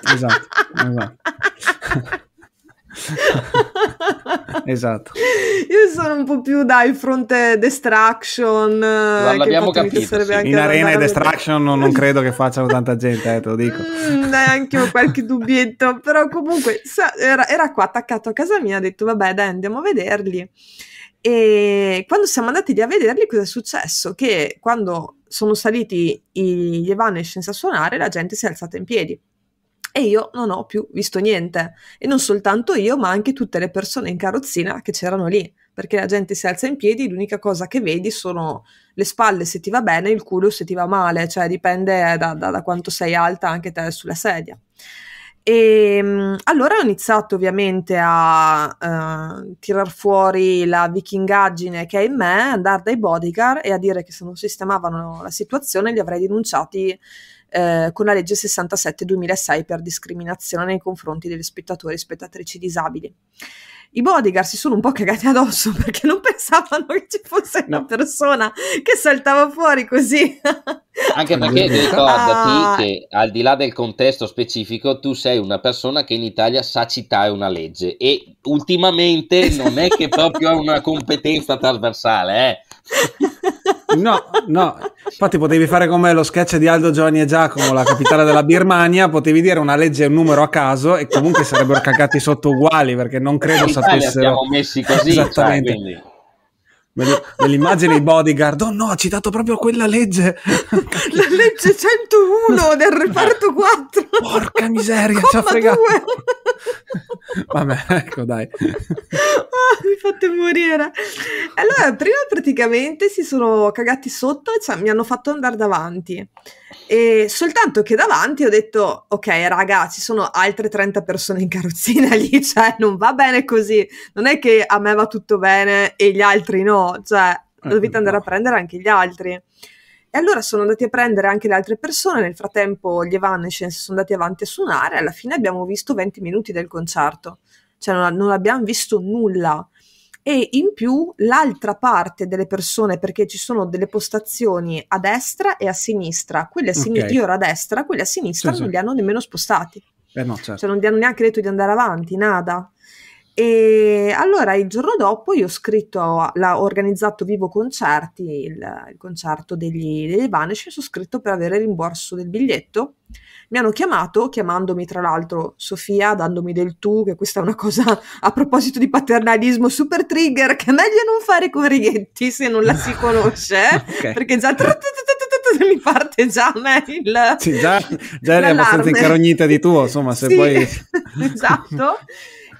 <laughs> esatto. esatto. <laughs> esatto. Io sono un po' più dai fronte Destruction. Ma eh, l'abbiamo capito. Sì. In arena e Destruction non, non, credo che facciano tanta gente, eh, te lo dico. Mm, anche io qualche dubbietto, però comunque era, era qua attaccato a casa mia, Ha detto vabbè dai andiamo a vederli. E quando siamo andati lì a vederli, cosa è successo? Che quando sono saliti gli Evanescence a suonare, la gente si è alzata in piedi e io non ho più visto niente. E non soltanto io, ma anche tutte le persone in carrozzina che c'erano lì, perché la gente si alza in piedi, l'unica cosa che vedi sono le spalle se ti va bene, il culo se ti va male, cioè dipende da, da, da quanto sei alta anche te sulla sedia. E ehm, allora ho iniziato ovviamente a eh, tirar fuori la vichingaggine che è in me, andare dai bodyguard e a dire che se non sistemavano la situazione li avrei denunciati eh, con la legge 67-2006 per discriminazione nei confronti degli spettatori e spettatrici disabili. I bodyguard si sono un po' cagati addosso <laughs> perché non pensavano che ci fosse no. una persona che saltava fuori così. Anche perché ricordati ah. che al di là del contesto specifico, tu sei una persona che in Italia sa citare una legge e ultimamente non è che proprio ha una competenza trasversale, eh. <laughs> No, no, infatti potevi fare come lo sketch di Aldo Giovanni e Giacomo, la capitale della Birmania, potevi dire una legge e un numero a caso e comunque sarebbero cagati sotto uguali perché non credo in sapessero... Siamo messi così, esattamente. Cioè, Nell'immagine i bodyguard, oh no, ha citato proprio quella legge. La legge 101 del reparto 4. Porca miseria, ci ha fregato. 2. Vabbè, <laughs> ecco dai. Oh, mi fate morire. Allora, prima praticamente si sono cagati sotto e cioè, mi hanno fatto andare davanti. E soltanto che davanti ho detto, ok raga, ci sono altre 30 persone in carrozzina lì, <laughs> cioè non va bene così. Non è che a me va tutto bene e gli altri no, cioè eh, dovete andare a prendere anche gli altri. E allora sono andati a prendere anche le altre persone, nel frattempo gli Evanescence sono andati avanti a suonare, alla fine abbiamo visto 20 minuti del concerto, cioè non, non abbiamo visto nulla. E in più l'altra parte delle persone, perché ci sono delle postazioni a destra e a sinistra, quelle a sinistra, okay. io ero a destra, quelle a sinistra sì, non sì. li hanno nemmeno spostati. Eh no, certo. Cioè non gli hanno neanche detto di andare avanti, nada. E allora il giorno dopo io ho scritto, ho organizzato Vivo Concerti, il, il concerto degli, degli Evanescence, sono scritto per avere il rimborso del biglietto. Mi hanno chiamato, chiamandomi tra l'altro Sofia, dandomi del tu, che questa è una cosa <laughs> a proposito di paternalismo super trigger, che è meglio non fare con Righetti se non la si conosce, <laughs> eh. okay. perché già mi parte già a me il... Sì, già, già eri abbastanza incarognita di tuo, insomma, se poi... <laughs> esatto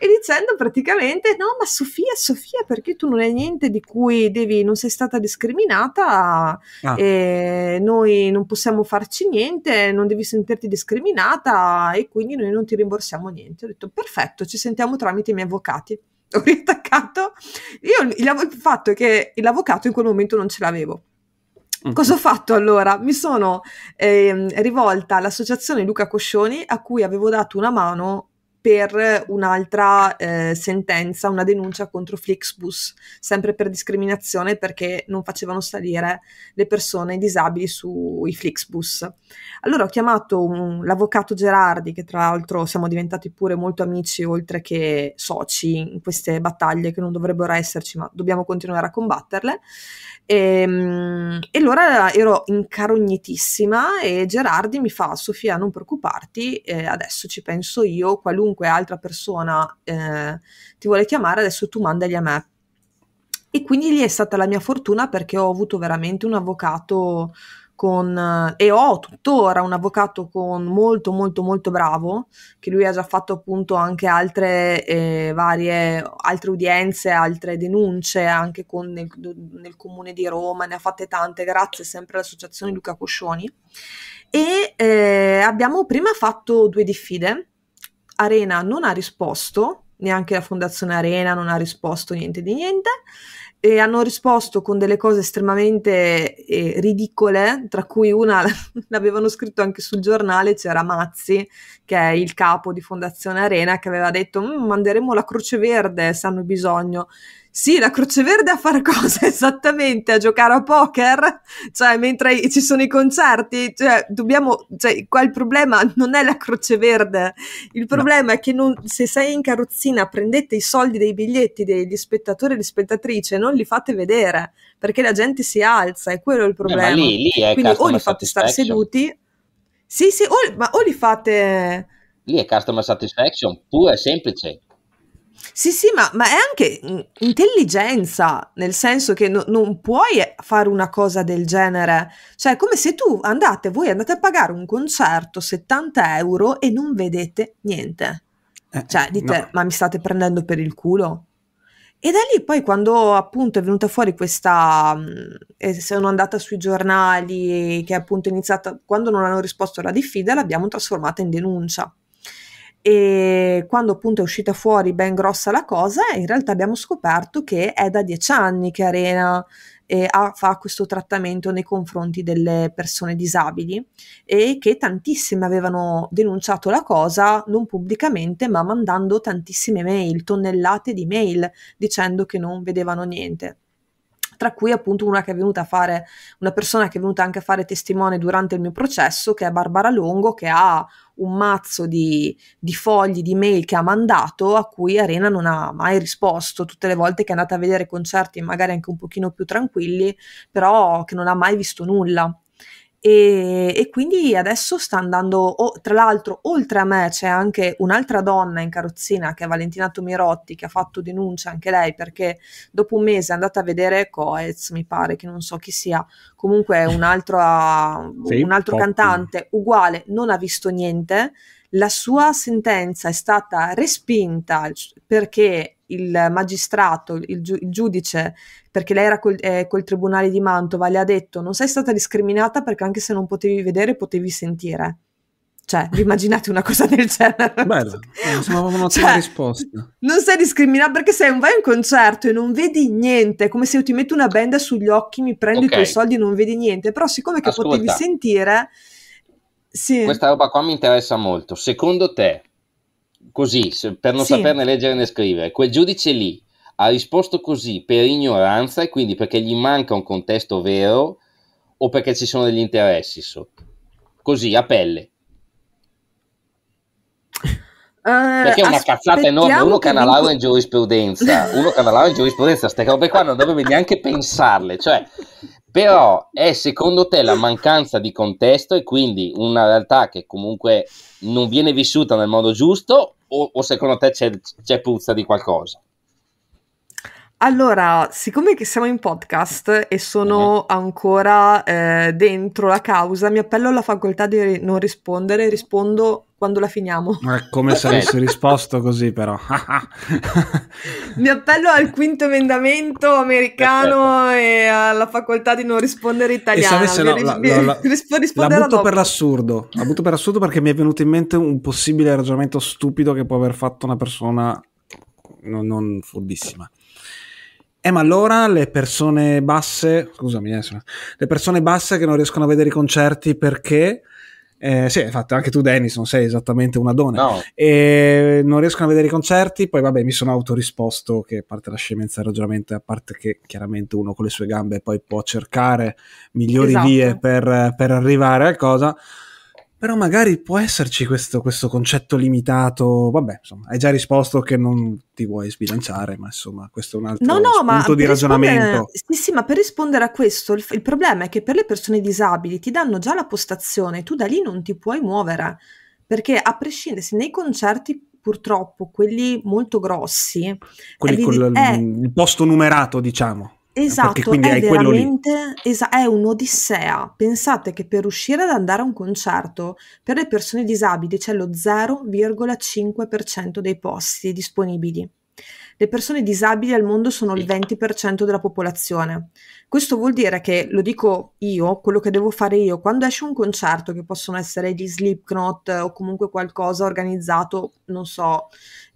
e dicendo praticamente no ma Sofia Sofia perché tu non hai niente di cui devi non sei stata discriminata ah. eh, noi non possiamo farci niente non devi sentirti discriminata e quindi noi non ti rimborsiamo niente ho detto perfetto ci sentiamo tramite i miei avvocati <laughs> ho riattaccato io il, il fatto è che l'avvocato in quel momento non ce l'avevo mm-hmm. Cosa ho fatto allora? Mi sono eh, rivolta all'associazione Luca Coscioni a cui avevo dato una mano per un'altra eh, sentenza, una denuncia contro Flixbus, sempre per discriminazione perché non facevano salire le persone disabili sui Flixbus. Allora ho chiamato un, l'avvocato Gerardi, che tra l'altro siamo diventati pure molto amici oltre che soci in queste battaglie che non dovrebbero esserci, ma dobbiamo continuare a combatterle, e, ehm, e allora ero incarognitissima e Gerardi mi fa, Sofia non preoccuparti, eh, adesso ci penso io, qualunque altra persona eh, ti vuole chiamare, adesso tu mandali a me. E quindi lì è stata la mia fortuna perché ho avuto veramente un avvocato con, e ho tuttora un avvocato con molto molto molto bravo, che lui ha già fatto appunto anche altre eh, varie, altre udienze, altre denunce anche con, nel, nel comune di Roma, ne ha fatte tante, grazie sempre all'associazione Luca Coscioni. E eh, abbiamo prima fatto due diffide, Arena non ha risposto, neanche la Fondazione Arena non ha risposto niente di niente e hanno risposto con delle cose estremamente eh, ridicole, tra cui una <laughs> l'avevano scritto anche sul giornale, c'era Mazzi, che è il capo di Fondazione Arena, che aveva detto mm, manderemo la Croce Verde se hanno bisogno. Sì, la Croce Verde a fare <laughs> cosa esattamente? A giocare a poker? Cioè, mentre ci sono i concerti? Cioè, dobbiamo, cioè, qua il problema non è la Croce Verde. Il problema no. è che non, se sei in carrozzina prendete i soldi dei biglietti degli spettatori e le spettatrici e non li fate vedere, perché la gente si alza, è quello il problema. Eh, lì, lì Quindi o li fate stare seduti, sì, sì, o, ma o li fate... Lì è customer satisfaction pure semplice sì, sì, ma, ma è anche intelligenza, nel senso che no- non puoi fare una cosa del genere. Cioè, è come se tu andate, voi andate a pagare un concerto 70 euro e non vedete niente. Eh, cioè, dite, no. ma mi state prendendo per il culo? E da lì poi quando appunto è venuta fuori questa, eh, sono andata sui giornali, che appunto è iniziata, quando non hanno risposto alla diffida, l'abbiamo trasformata in denuncia e quando appunto è uscita fuori ben grossa la cosa, in realtà abbiamo scoperto che è da dieci anni che Arena eh, ha, fa questo trattamento nei confronti delle persone disabili e che tantissime avevano denunciato la cosa, non pubblicamente, ma mandando tantissime mail, tonnellate di mail, dicendo che non vedevano niente tra cui appunto una che è venuta a fare, una persona che è venuta anche a fare testimone durante il mio processo, che è Barbara Longo, che ha un mazzo di, di fogli, di mail che ha mandato, a cui Arena non ha mai risposto, tutte le volte che è andata a vedere concerti magari anche un pochino più tranquilli, però che non ha mai visto nulla. E, e, quindi adesso sta andando, oh, tra l'altro oltre a me c'è anche un'altra donna in carrozzina che è Valentina Tomirotti che ha fatto denuncia anche lei perché dopo un mese è andata a vedere Coez mi pare che non so chi sia comunque un altro, <laughs> ah, un altro cantante uguale non ha visto niente la sua sentenza è stata respinta perché il magistrato, il, giu- il giudice, perché lei era col, eh, col, tribunale di Mantova, le ha detto non sei stata discriminata perché anche se non potevi vedere potevi sentire. Cioè, immaginate una cosa del genere. Bello, sembrava un'ottima cioè, risposta. Non sei discriminata perché se vai a un concerto e non vedi niente, è come se io ti metto una benda sugli occhi, mi prendo okay. i tuoi soldi e non vedi niente, però siccome Ascolta. potevi sentire sì. Questa roba qua mi interessa molto. Secondo te, così, se, per non sì. saperne leggere né scrivere, quel giudice lì ha risposto così per ignoranza e quindi perché gli manca un contesto vero o perché ci sono degli interessi sotto? Così, a pelle. Uh, perché è una cazzata enorme. Uno che ha una laurea in giurisprudenza, uno che ha una laurea in giurisprudenza, queste robe qua non dovrebbe neanche pensarle. Cioè, però è secondo te la mancanza di contesto e quindi una realtà che comunque non viene vissuta nel modo giusto o, o secondo te c'è, c'è puzza di qualcosa? Allora, siccome siamo in podcast e sono ancora eh, dentro la causa, mi appello alla facoltà di non rispondere, rispondo quando la finiamo. Ma come se avessi <laughs> risposto così però. mi appello al quinto emendamento americano Perfetto. e alla facoltà di non rispondere italiano. E se no, mi, la, la, risp- la butto dopo. per l'assurdo, la butto per l'assurdo perché mi è venuto in mente un possibile ragionamento stupido che può aver fatto una persona non, non furbissima. Eh, ma allora le persone basse, scusami, eh, le persone basse che non riescono a vedere i concerti perché eh, sì, infatti, anche tu, Dennis, non sei esattamente una donna. No. E non riescono a vedere i concerti. Poi, vabbè, mi sono autorisposto che a parte la scemenza del ragionamento, a parte che chiaramente uno con le sue gambe poi può cercare migliori esatto. vie per, per arrivare a cosa. Però magari può esserci questo, questo concetto limitato. Vabbè, insomma, hai già risposto che non ti vuoi sbilanciare, ma insomma, questo è un altro no, no, punto di ragionamento. Sì, sì, ma per rispondere a questo, il, il problema è che per le persone disabili ti danno già la postazione, tu da lì non ti puoi muovere. Perché a prescindere, se nei concerti purtroppo quelli molto grossi, quelli con eh, il posto numerato, diciamo. Esatto, è veramente es- è un'odissea. Pensate che per uscire ad andare a un concerto per le persone disabili c'è lo 0,5% dei posti disponibili. Le persone disabili al mondo sono il 20% della popolazione. Questo vuol dire che, lo dico io, quello che devo fare io, quando esce un concerto, che possono essere gli Slipknot o comunque qualcosa organizzato, non so,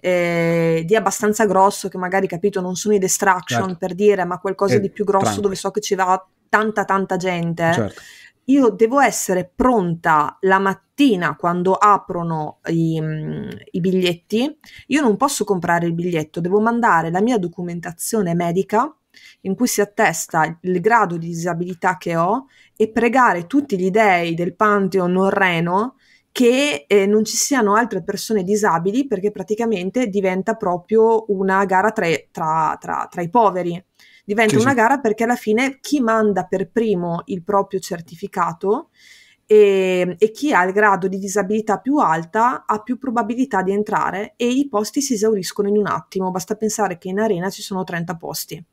eh, di abbastanza grosso, che magari capito non sono i destruction certo. per dire, ma qualcosa e di più grosso tranquillo. dove so che ci va tanta tanta gente. Certo. Io devo essere pronta la mattina quando aprono i, mm, i biglietti. Io non posso comprare il biglietto, devo mandare la mia documentazione medica in cui si attesta il grado di disabilità che ho e pregare tutti gli dei del Pantheon Reno che eh, non ci siano altre persone disabili perché praticamente diventa proprio una gara tra, tra, tra, tra i poveri. Diventa sì, una sì. gara perché alla fine chi manda per primo il proprio certificato e, ehm, e, chi ha il grado di disabilità più alta ha più probabilità di entrare e i posti si esauriscono in un attimo. Basta pensare che in arena ci sono 30 posti.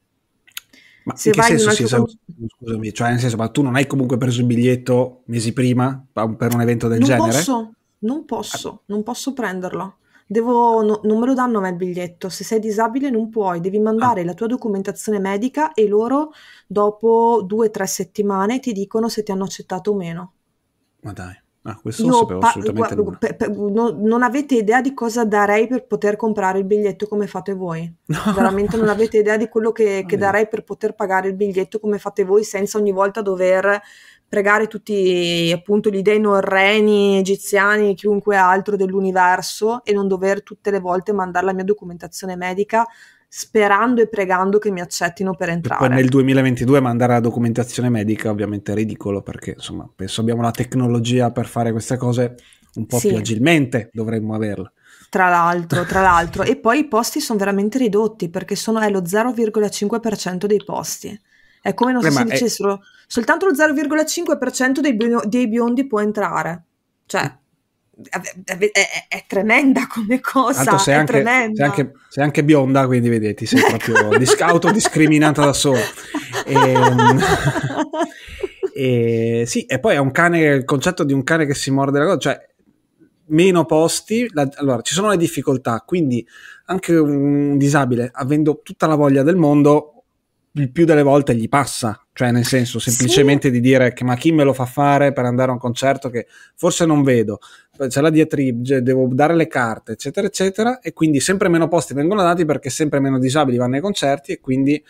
Ma se in che senso si esaurisce? esauriscono? Scusami, cioè nel senso, ma tu non hai comunque preso il biglietto mesi prima per un evento del non genere? Posso, non posso, ah. non posso prenderlo. Devo, no, non me lo danno a me il biglietto. Se sei disabile non puoi, devi ah. mandare ah. la tua documentazione medica e loro dopo due o tre settimane ti dicono se ti hanno accettato o meno. Ma dai. Ah, questo non sapevo assolutamente guarda, per, per, no, non avete idea di cosa darei per poter comprare il biglietto come fate voi. <laughs> No. Veramente non avete idea di quello che, che darei per poter pagare il biglietto come fate voi senza ogni volta dover pregare tutti appunto gli dei norreni, egiziani, chiunque altro dell'universo e non dover tutte le volte mandare la mia documentazione medica sperando e pregando che mi accettino per entrare. E poi nel 2022 mandare la documentazione medica ovviamente è ridicolo perché insomma penso abbiamo la tecnologia per fare queste cose un po' sì. più agilmente, dovremmo averla. Tra l'altro, tra <laughs> l'altro, e poi i posti sono veramente ridotti perché sono è lo 0,5% dei posti. È come non eh, si dicessero è... soltanto lo 0,5% dei biondi può entrare. Cioè, è, è, tremenda come cosa. Tanto sei, anche, sei, anche, sei anche, bionda, quindi vedete, sei proprio ecco. dis- autodiscriminata da sola. E, ehm, <laughs> e, sì, e poi è un cane, il concetto di un cane che si morde la cosa, cioè meno posti, la, allora ci sono le difficoltà, quindi anche un disabile avendo tutta la voglia del mondo il più delle volte gli passa, cioè nel senso semplicemente sì. di dire che ma chi me lo fa fare per andare a un concerto che forse non vedo, c'è la diatrib, devo dare le carte, eccetera, eccetera, e quindi sempre meno posti vengono dati perché sempre meno disabili vanno ai concerti e quindi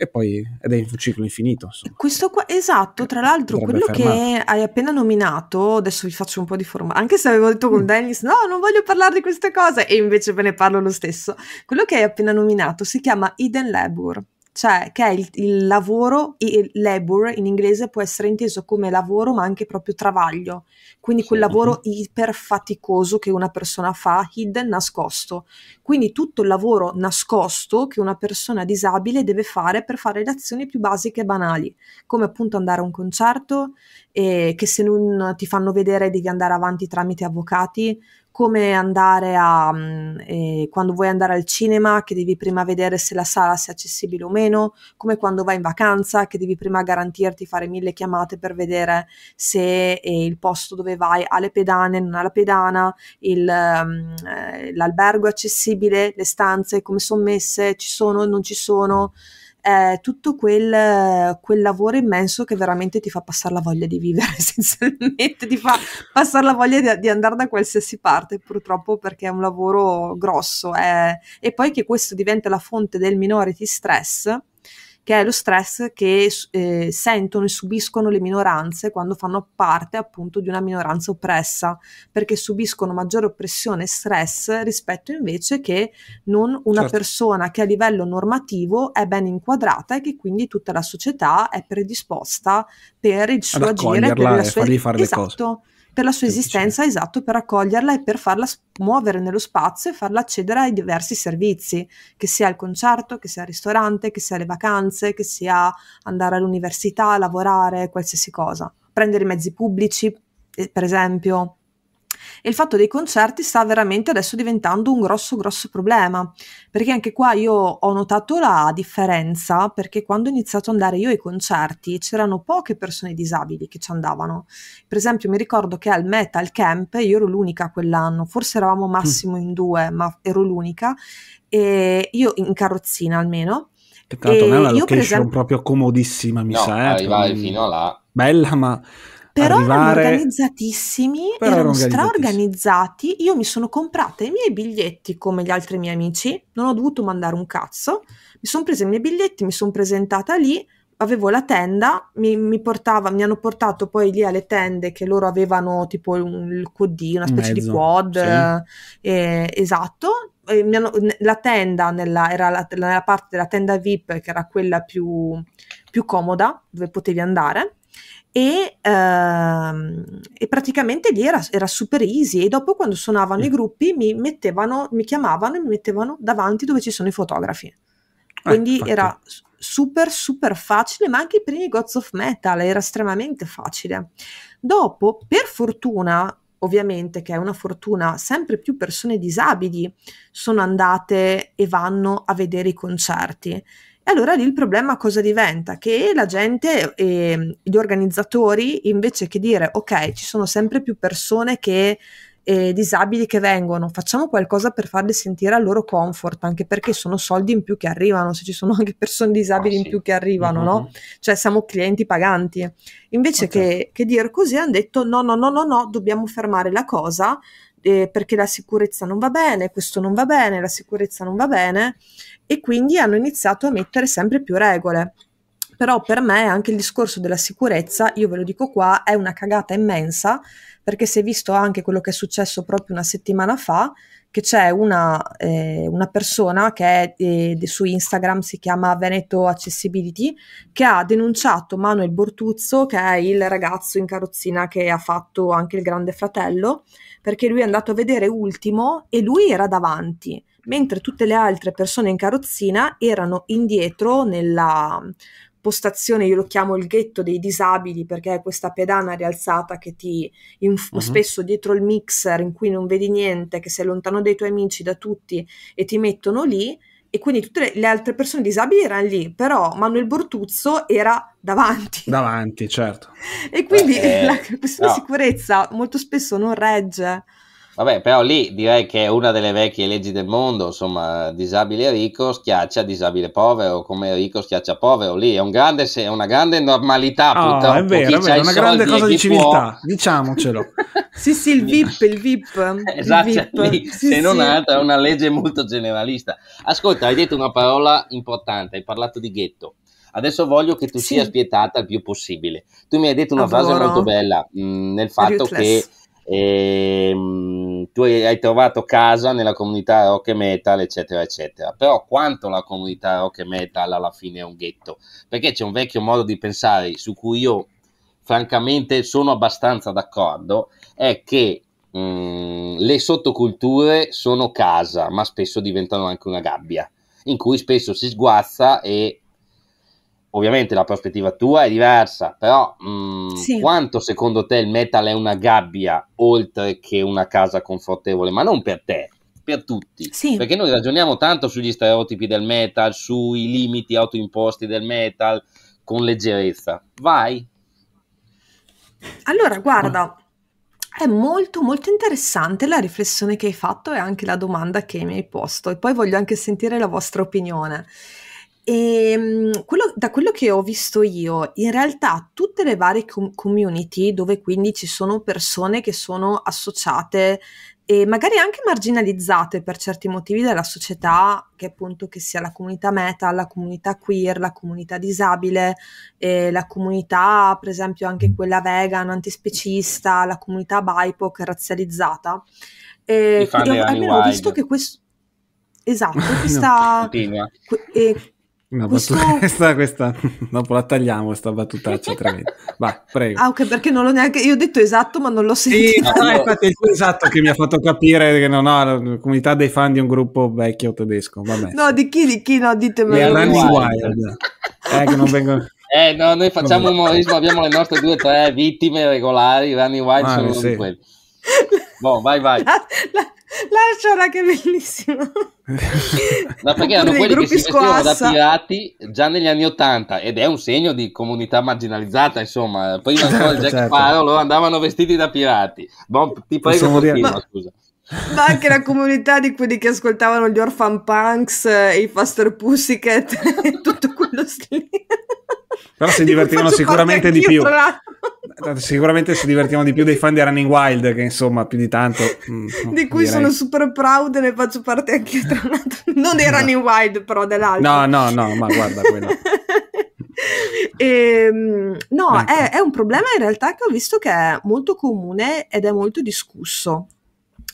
e poi ed è un ciclo infinito. Insomma. Questo qua, esatto, tra l'altro quello fermarti. che hai appena nominato, adesso vi faccio un po' di forma, anche se avevo detto con mm. Dennis no, non voglio parlare di queste cose e invece ve ne parlo lo stesso, quello che hai appena nominato si chiama Eden Labour cioè che è il, il lavoro il labor in inglese può essere inteso come lavoro ma anche proprio travaglio, quindi quel mhm. lavoro iperfaticoso che una persona fa, hidden, nascosto. Quindi tutto il lavoro nascosto che una persona disabile deve fare per fare le azioni più basiche e banali, come appunto andare a un concerto, eh, che se non ti fanno vedere devi andare avanti tramite avvocati, come andare a mm, eh, quando vuoi andare al cinema che devi prima vedere se la sala sia accessibile o meno, come quando vai in vacanza che devi prima garantirti fare mille chiamate per vedere se eh, il posto dove vai ha le pedane, non ha la pedana, il, mm, eh, l'albergo è accessibile, le stanze come sono messe, ci sono o non ci sono. Mm è tutto quel, quel, lavoro immenso che veramente ti fa passare la voglia di vivere <laughs> essenzialmente, ti fa passare la voglia di, di andare da qualsiasi parte purtroppo perché è un lavoro grosso eh. e poi che questo diventa la fonte del minority stress che è lo stress che eh, sentono e subiscono le minoranze quando fanno parte appunto di una minoranza oppressa, perché subiscono maggiore oppressione e stress rispetto invece che non una certo. persona che a livello normativo è ben inquadrata e che quindi tutta la società è predisposta per il suo Ad agire, per la sua... Fargli fare esatto. le cose. Esatto per la sua esistenza, esatto, per accoglierla e per farla muovere nello spazio e farla accedere ai diversi servizi, che sia il concerto, che sia il ristorante, che sia le vacanze, che sia andare all'università, lavorare, qualsiasi cosa, prendere i mezzi pubblici, eh, per esempio, e il fatto dei concerti sta veramente adesso diventando un grosso, grosso problema, perché anche qua io ho notato la differenza, perché quando ho iniziato ad andare io ai concerti c'erano poche persone disabili che ci andavano. Per esempio mi ricordo che al Metal Camp io ero l'unica quell'anno, forse eravamo mm. massimo in due, ma ero l'unica, e io in carrozzina almeno. Che tra l'altro non è una location esempio... proprio comodissima, mi no, sa. Eh, arrivare un... fino là. Bella, ma però arrivare... erano organizzatissimi, però erano, erano straorganizzati. Io mi sono comprata i miei biglietti come gli altri miei amici, non ho dovuto mandare un cazzo. Mi sono presa i miei biglietti, mi sono presentata lì, avevo la tenda, mi, mi, portava, mi hanno portato poi lì alle tende che loro avevano tipo un, il QD, una specie Mezzo, di quad, sì. eh, esatto. la tenda nella, era la, nella parte della tenda VIP che era quella più, più comoda dove potevi andare e, ehm, e praticamente lì era, era, super easy e dopo quando suonavano mm. i gruppi mi mettevano, mi chiamavano e mi mettevano davanti dove ci sono i fotografi. Eh, Quindi eh, era super super facile, ma anche i primi Gods of Metal era estremamente facile. Dopo, per fortuna, ovviamente che è una fortuna, sempre più persone disabili sono andate e vanno a vedere i concerti e allora lì il problema cosa diventa? Che la gente, eh, gli organizzatori, invece che dire ok, ci sono sempre più persone che eh, disabili che vengono, facciamo qualcosa per farle sentire al loro comfort, anche perché sono soldi in più che arrivano, se ci sono anche persone disabili ah, sì. in più che arrivano, mm-hmm. no? Cioè siamo clienti paganti. Invece okay. che, che dire così hanno detto no, no, no, no, no, dobbiamo fermare la cosa eh, perché la sicurezza non va bene, questo non va bene, la sicurezza non va bene e quindi hanno iniziato a mettere sempre più regole. Però per me anche il discorso della sicurezza, io ve lo dico qua, è una cagata immensa, perché si è visto anche quello che è successo proprio una settimana fa, che c'è una, eh, una persona che è, eh, su Instagram si chiama Veneto Accessibility che ha denunciato Manuel Bortuzzo che è il ragazzo in carrozzina che ha fatto anche il Grande Fratello perché lui è andato a vedere ultimo e lui era davanti, mentre tutte le altre persone in carrozzina erano indietro nella mm, postazione, io lo chiamo il ghetto dei disabili perché è questa pedana rialzata che ti inf- uh-huh. spesso dietro il mixer in cui non vedi niente, che sei lontano dai tuoi amici, da tutti e ti mettono lì e quindi tutte le altre persone disabili erano lì, però Manuel Bortuzzo era davanti. <laughs> Davanti, certo. e quindi eh, <laughs> la questione no. sicurezza molto spesso non regge. Vabbè, però lì direi che è una delle vecchie leggi del mondo, insomma, disabile ricco schiaccia disabile povero, come ricco schiaccia povero, lì è, un grande, è una grande normalità. Ah, oh, è vero, è vero, una grande cosa di civiltà, può... diciamocelo. <laughs> sì, sì, il VIP, il VIP. Esatto, il VIP. sì, se sì. non altro è una legge molto generalista. Ascolta, hai detto una parola importante, hai parlato di ghetto. Adesso voglio che tu sì. sia spietata il più possibile. Tu mi hai detto una Avoro. frase molto bella mh, mm, nel fatto Rootless. che... Ehm, tu hai trovato casa nella comunità rock e metal, eccetera, eccetera. Però quanto la comunità rock e metal alla fine è un ghetto? Perché c'è un vecchio modo di pensare su cui io francamente sono abbastanza d'accordo, è che mh, mm, le sottoculture sono casa, ma spesso diventano anche una gabbia, in cui spesso si sguazza e ovviamente la prospettiva tua è diversa, però mh, mm, sì. quanto secondo te il metal è una gabbia oltre che una casa confortevole, ma non per te, per tutti? Sì. Perché noi ragioniamo tanto sugli stereotipi del metal, sui limiti autoimposti del metal con leggerezza. Vai. Allora, guarda, è molto molto interessante la riflessione che hai fatto e anche la domanda che mi hai posto e poi voglio anche sentire la vostra opinione. E ehm, quello, da quello che ho visto io, in realtà tutte le varie com- community dove quindi ci sono persone che sono associate e magari anche marginalizzate per certi motivi dalla società, che appunto che sia la comunità meta, la comunità queer, la comunità disabile, eh, la comunità per esempio anche mm. quella vegan, antispecista, la comunità BIPOC razzializzata. E, quindi, almeno ho visto che questo... Esatto, <laughs> questa, no, una questo... battuta, <laughs> questa, questa, dopo la tagliamo questa battutaccia tremenda. Vai, prego. Ah, ok, perché non l'ho neanche, io ho detto esatto, ma non l'ho sentito. Sì, no, infatti è il tuo esatto che mi ha fatto capire che non ho la comunità dei fan di un gruppo vecchio tedesco, vabbè. No, di chi, di chi, no, ditemelo. Le Running Wild. Eh, che non vengono... Eh, no, noi facciamo umorismo, abbiamo le nostre due tre vittime regolari, Running Wild ah, sono sì. quelli. Boh, vai, vai. La, la, Lasciala che è bellissimo. No, <laughs> perché erano quelli che si squassa. vestivano da pirati già negli anni Ottanta ed è un segno di comunità marginalizzata, insomma. Prima <laughs> ancora certo, Jack certo. Sparrow loro andavano vestiti da pirati. Bon, ti prego, continua, ma... scusa. Ma anche la comunità di quelli che ascoltavano gli Orphan Punks e eh, i Faster Pussycat <laughs> e tutto quello stile. Però si divertivano sicuramente di più. Tra l'altro sicuramente ci divertiamo di più dei fan di Running Wild che insomma più di tanto mh, mm, <laughs> di cui direi. sono super proud e ne faccio parte anche io tra l'altro <laughs> non dei no. Running Wild però dell'altro no no no ma guarda quello <laughs> e, ehm, no ecco. è, è un problema in realtà che ho visto che è molto comune ed è molto discusso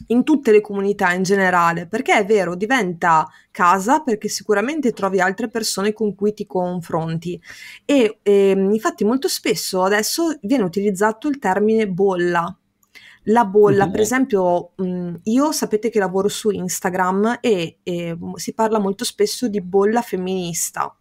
in tutte le comunità in generale, perché è vero, diventa casa perché sicuramente trovi altre persone con cui ti confronti e, e ehm, infatti molto spesso adesso viene utilizzato il termine bolla. La bolla, mm-hmm. per esempio, mh, mhmm, io sapete che lavoro su Instagram e, e ehm, si parla molto spesso di bolla femminista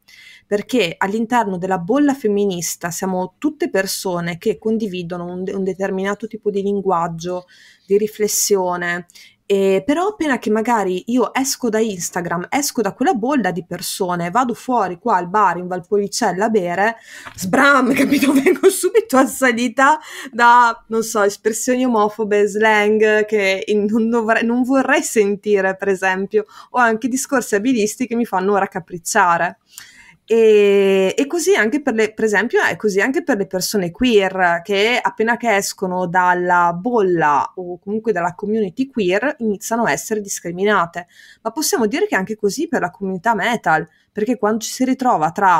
perché all'interno della bolla femminista siamo tutte persone che condividono un, un determinato tipo di linguaggio, di riflessione E però appena che magari io esco da Instagram, esco da quella bolla di persone, vado fuori qua al bar in Valpolicella a bere, sbram, <laughs> capito? Vengo subito assalita da, non so, espressioni omofobe, slang che non, dovrei, non vorrei sentire, per esempio, o anche discorsi abilisti che mi fanno raccapricciare. E, e, così anche per le, per esempio, è eh, così anche per le persone queer che appena che escono dalla bolla o comunque dalla community queer iniziano a essere discriminate. Ma possiamo dire che è anche così per la comunità metal, perché quando ci si ritrova tra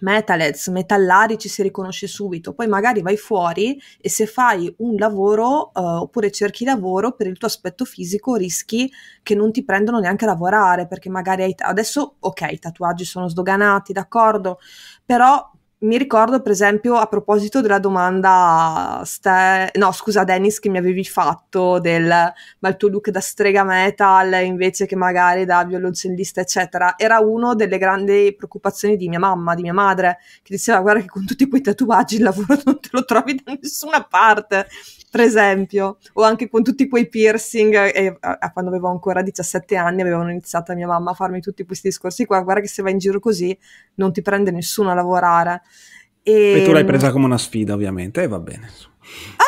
metalheads, metallari ci si riconosce subito, poi magari vai fuori e se fai un lavoro uh, oppure cerchi lavoro per il tuo aspetto fisico rischi che non ti prendano neanche a lavorare perché magari hai t- adesso ok i tatuaggi sono sdoganati, d'accordo, però mi ricordo per esempio a proposito della domanda, ste... no scusa Dennis che mi avevi fatto del ma il tuo look da strega metal invece che magari da violoncellista eccetera, era una delle grandi preoccupazioni di mia mamma, di mia madre che diceva guarda che con tutti quei tatuaggi il lavoro <laughs> non te lo trovi da nessuna parte per esempio, o anche con tutti quei piercing, eh, e, a, quando avevo ancora 17 anni avevano iniziato mia mamma a farmi tutti questi discorsi qua, guarda che se vai in giro così non ti prende nessuno a lavorare. E, e tu l'hai presa come una sfida ovviamente, e va bene.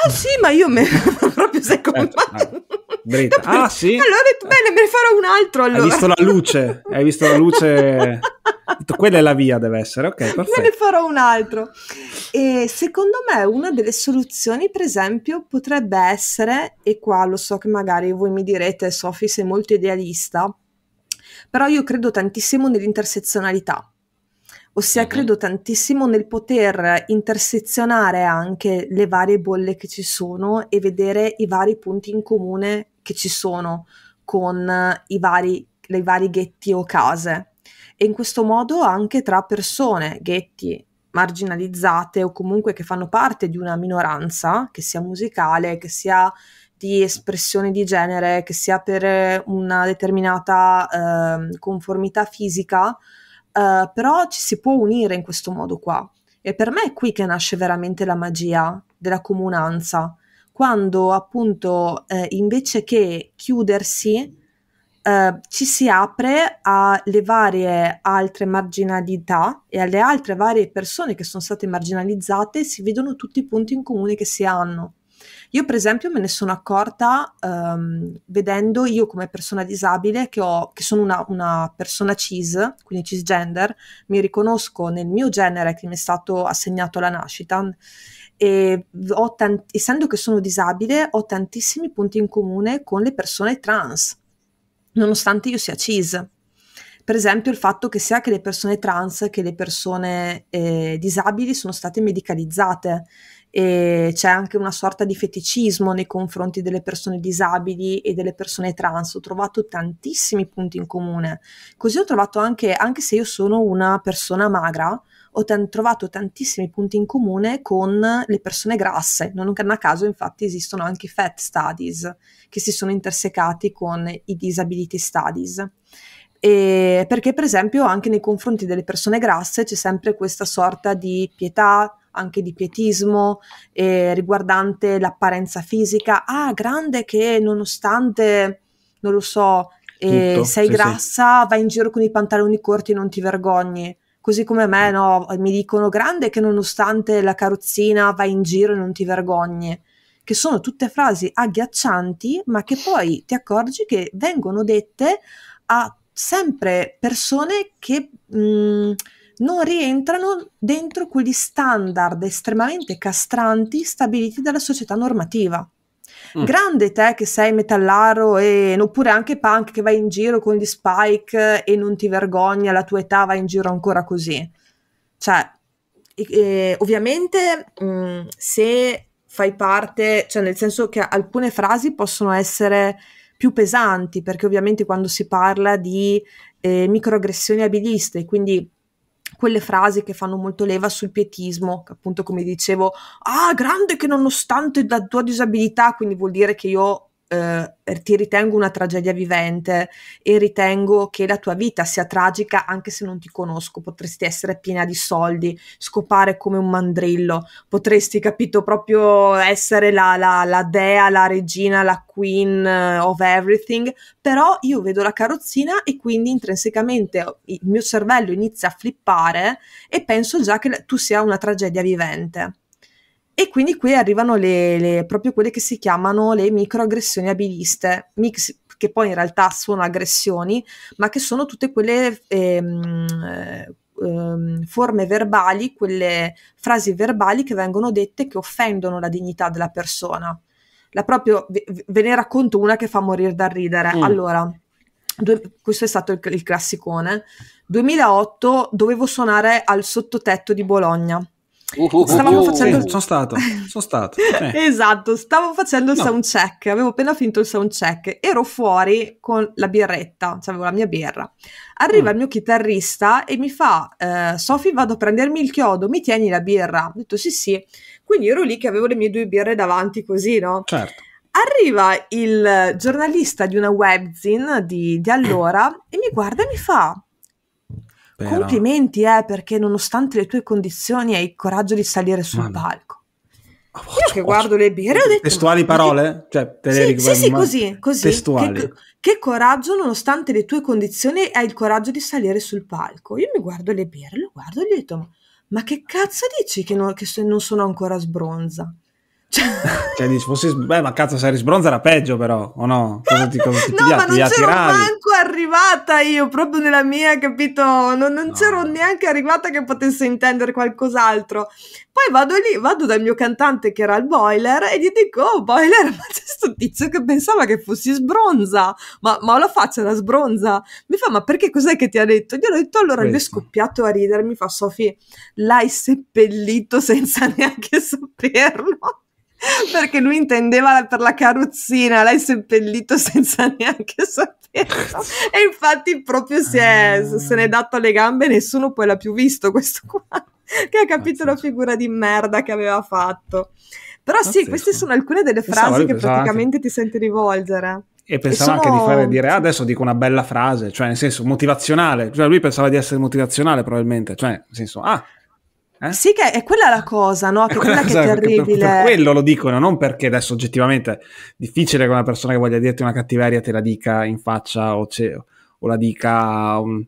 Ah sì, ma io me... <laughs> proprio secondo certo, me... Brita. Ah, sì? Allora ho detto, bene, me ne farò un altro allora. Hai visto la luce? Hai visto la luce? <laughs> detto, quella è la via, deve essere, ok, perfetto. Me ne farò un altro. E secondo me una delle soluzioni, per esempio, potrebbe essere, e qua lo so che magari voi mi direte, Sofi, sei molto idealista, però io credo tantissimo nell'intersezionalità ossia mhm. credo tantissimo nel poter intersezionare anche le varie bolle che ci sono e vedere i vari punti in comune che ci sono con i vari, i vari ghetti o case e in questo modo anche tra persone, ghetti marginalizzate o comunque che fanno parte di una minoranza, che sia musicale, che sia di espressione di genere, che sia per una determinata eh, conformità fisica, eh, però ci si può unire in questo modo qua. E per me è qui che nasce veramente la magia della comunanza, quando appunto eh, invece che chiudersi eh, ci si apre alle varie altre marginalità e alle altre varie persone che sono state marginalizzate si vedono tutti i punti in comune che si hanno. Io per esempio me ne sono accorta ehm, vedendo io come persona disabile che, ho, che sono una, una, persona cis, quindi cisgender, mi riconosco nel mio genere che mi è stato assegnato alla nascita e tant- essendo che sono disabile ho tantissimi punti in comune con le persone trans, nonostante io sia cis. Per esempio il fatto che sia che le persone trans che le persone eh, disabili sono state medicalizzate e c'è anche una sorta di feticismo nei confronti delle persone disabili e delle persone trans. Ho trovato tantissimi punti in comune. Così ho trovato anche, anche se io sono una persona magra, ho t- trovato tantissimi punti in comune con le persone grasse. Non a caso, infatti, esistono anche fat studies che si sono intersecati con i disability studies. E perché, per esempio, anche nei confronti delle persone grasse c'è sempre questa sorta di pietà, anche di pietismo eh, riguardante l'apparenza fisica. Ah, grande che nonostante, non lo so, eh, Tutto, sei sì, grassa, sì. vai in giro con i pantaloni corti e non ti vergogni così come me, no? Mi dicono grande che nonostante la carrozzina vai in giro e non ti vergogni che sono tutte frasi agghiaccianti, ma che poi ti accorgi che vengono dette a sempre persone che mh, mm, non rientrano dentro quegli standard estremamente castranti stabiliti dalla società normativa. Mm. Grande te che sei metallaro e, oppure anche punk che vai in giro con gli spike e non ti vergogna, la tua età va in giro ancora così. Cioè, e, e, ovviamente mh, mm, se fai parte, cioè nel senso che alcune frasi possono essere più pesanti, perché ovviamente quando si parla di eh, microaggressioni abiliste, quindi quelle frasi che fanno molto leva sul pietismo, appunto come dicevo, ah grande che nonostante la tua disabilità, quindi vuol dire che io eh, eh, ti ritengo una tragedia vivente e ritengo che la tua vita sia tragica anche se non ti conosco, potresti essere piena di soldi, scopare come un mandrillo, potresti, capito, proprio essere la, la, la dea, la regina, la queen eh, of everything, però io vedo la carrozzina e quindi intrinsecamente il mio cervello inizia a flippare e penso già che tu sia una tragedia vivente. E quindi qui arrivano le, le, proprio quelle che si chiamano le microaggressioni abiliste, mix, che poi in realtà sono aggressioni, ma che sono tutte quelle ehm, eh, ehm, forme verbali, quelle frasi verbali che vengono dette che offendono la dignità della persona. La proprio, ve, ve ne racconto una che fa morire dal ridere. Mm. Allora, due, questo è stato il, il classicone. 2008 dovevo suonare al sottotetto di Bologna Stavamo facendo... Sì, sono stato, sono stato. Eh. <laughs> esatto, stavo facendo il no. sound check, avevo appena finito il sound check, ero fuori con la birretta, cioè avevo la mia birra. Arriva mm. il mio chitarrista e mi fa, eh, Sofi vado a prendermi il chiodo, mi tieni la birra? Ho detto sì sì, quindi ero lì che avevo le mie due birre davanti così, no? Certo arriva il giornalista di una webzine di, di allora e mi guarda e mi fa però... Complimenti, eh, perché nonostante le tue condizioni hai il coraggio di salire sul Mamma. palco. Oh, Io oh, che oh, guardo le birre ho detto... Testuali parole? Che... Cioè, te sì, le sì, sì, così, così. Testuali. Che, che, coraggio, nonostante le tue condizioni, hai il coraggio di salire sul palco. Io mi guardo le birre, lo guardo e gli dico, ma che cazzo dici che, no, che non sono ancora sbronza? Cioè, <laughs> cioè dici, fossi, beh, ma cazzo, se eri sbronza era peggio, però, o no? Cosa ti, cosa ti <laughs> no, pigliati? ma non c'ero manco arrivata io, proprio nella mia, capito? Non, non no. c'ero neanche arrivata che potesse intendere qualcos'altro. Poi vado lì, vado dal mio cantante che era il Boiler e gli dico, oh Boiler, <laughs> ma c'è sto tizio che pensava che fossi sbronza, ma, ma ho la faccia da sbronza. Mi fa, ma perché cos'è che ti ha detto? Io ho detto, allora Questo. lui è scoppiato a ridere, mi fa, Sofì, l'hai seppellito senza neanche saperlo perché lui intendeva per la carrozzina, l'hai seppellito senza <laughs> neanche sapere. E infatti proprio si è, ah. se n'è dato alle gambe, nessuno poi l'ha più visto questo qua, che ha capito Pazzesco. la figura di merda che aveva fatto. Però Pazzesco. sì, queste sono alcune delle frasi che praticamente anche... ti senti rivolgere. E pensava e sono... anche di fare, dire ah, adesso dico una bella frase, cioè nel senso motivazionale, cioè lui pensava di essere motivazionale probabilmente, cioè nel senso ah eh? Sì, che è quella la cosa, no? <laughs> Che è quella, quella che è terribile. Per, per quello lo dicono, non perché adesso oggettivamente è difficile che una persona che voglia dirti una cattiveria te la dica in faccia o, ce, o la dica um,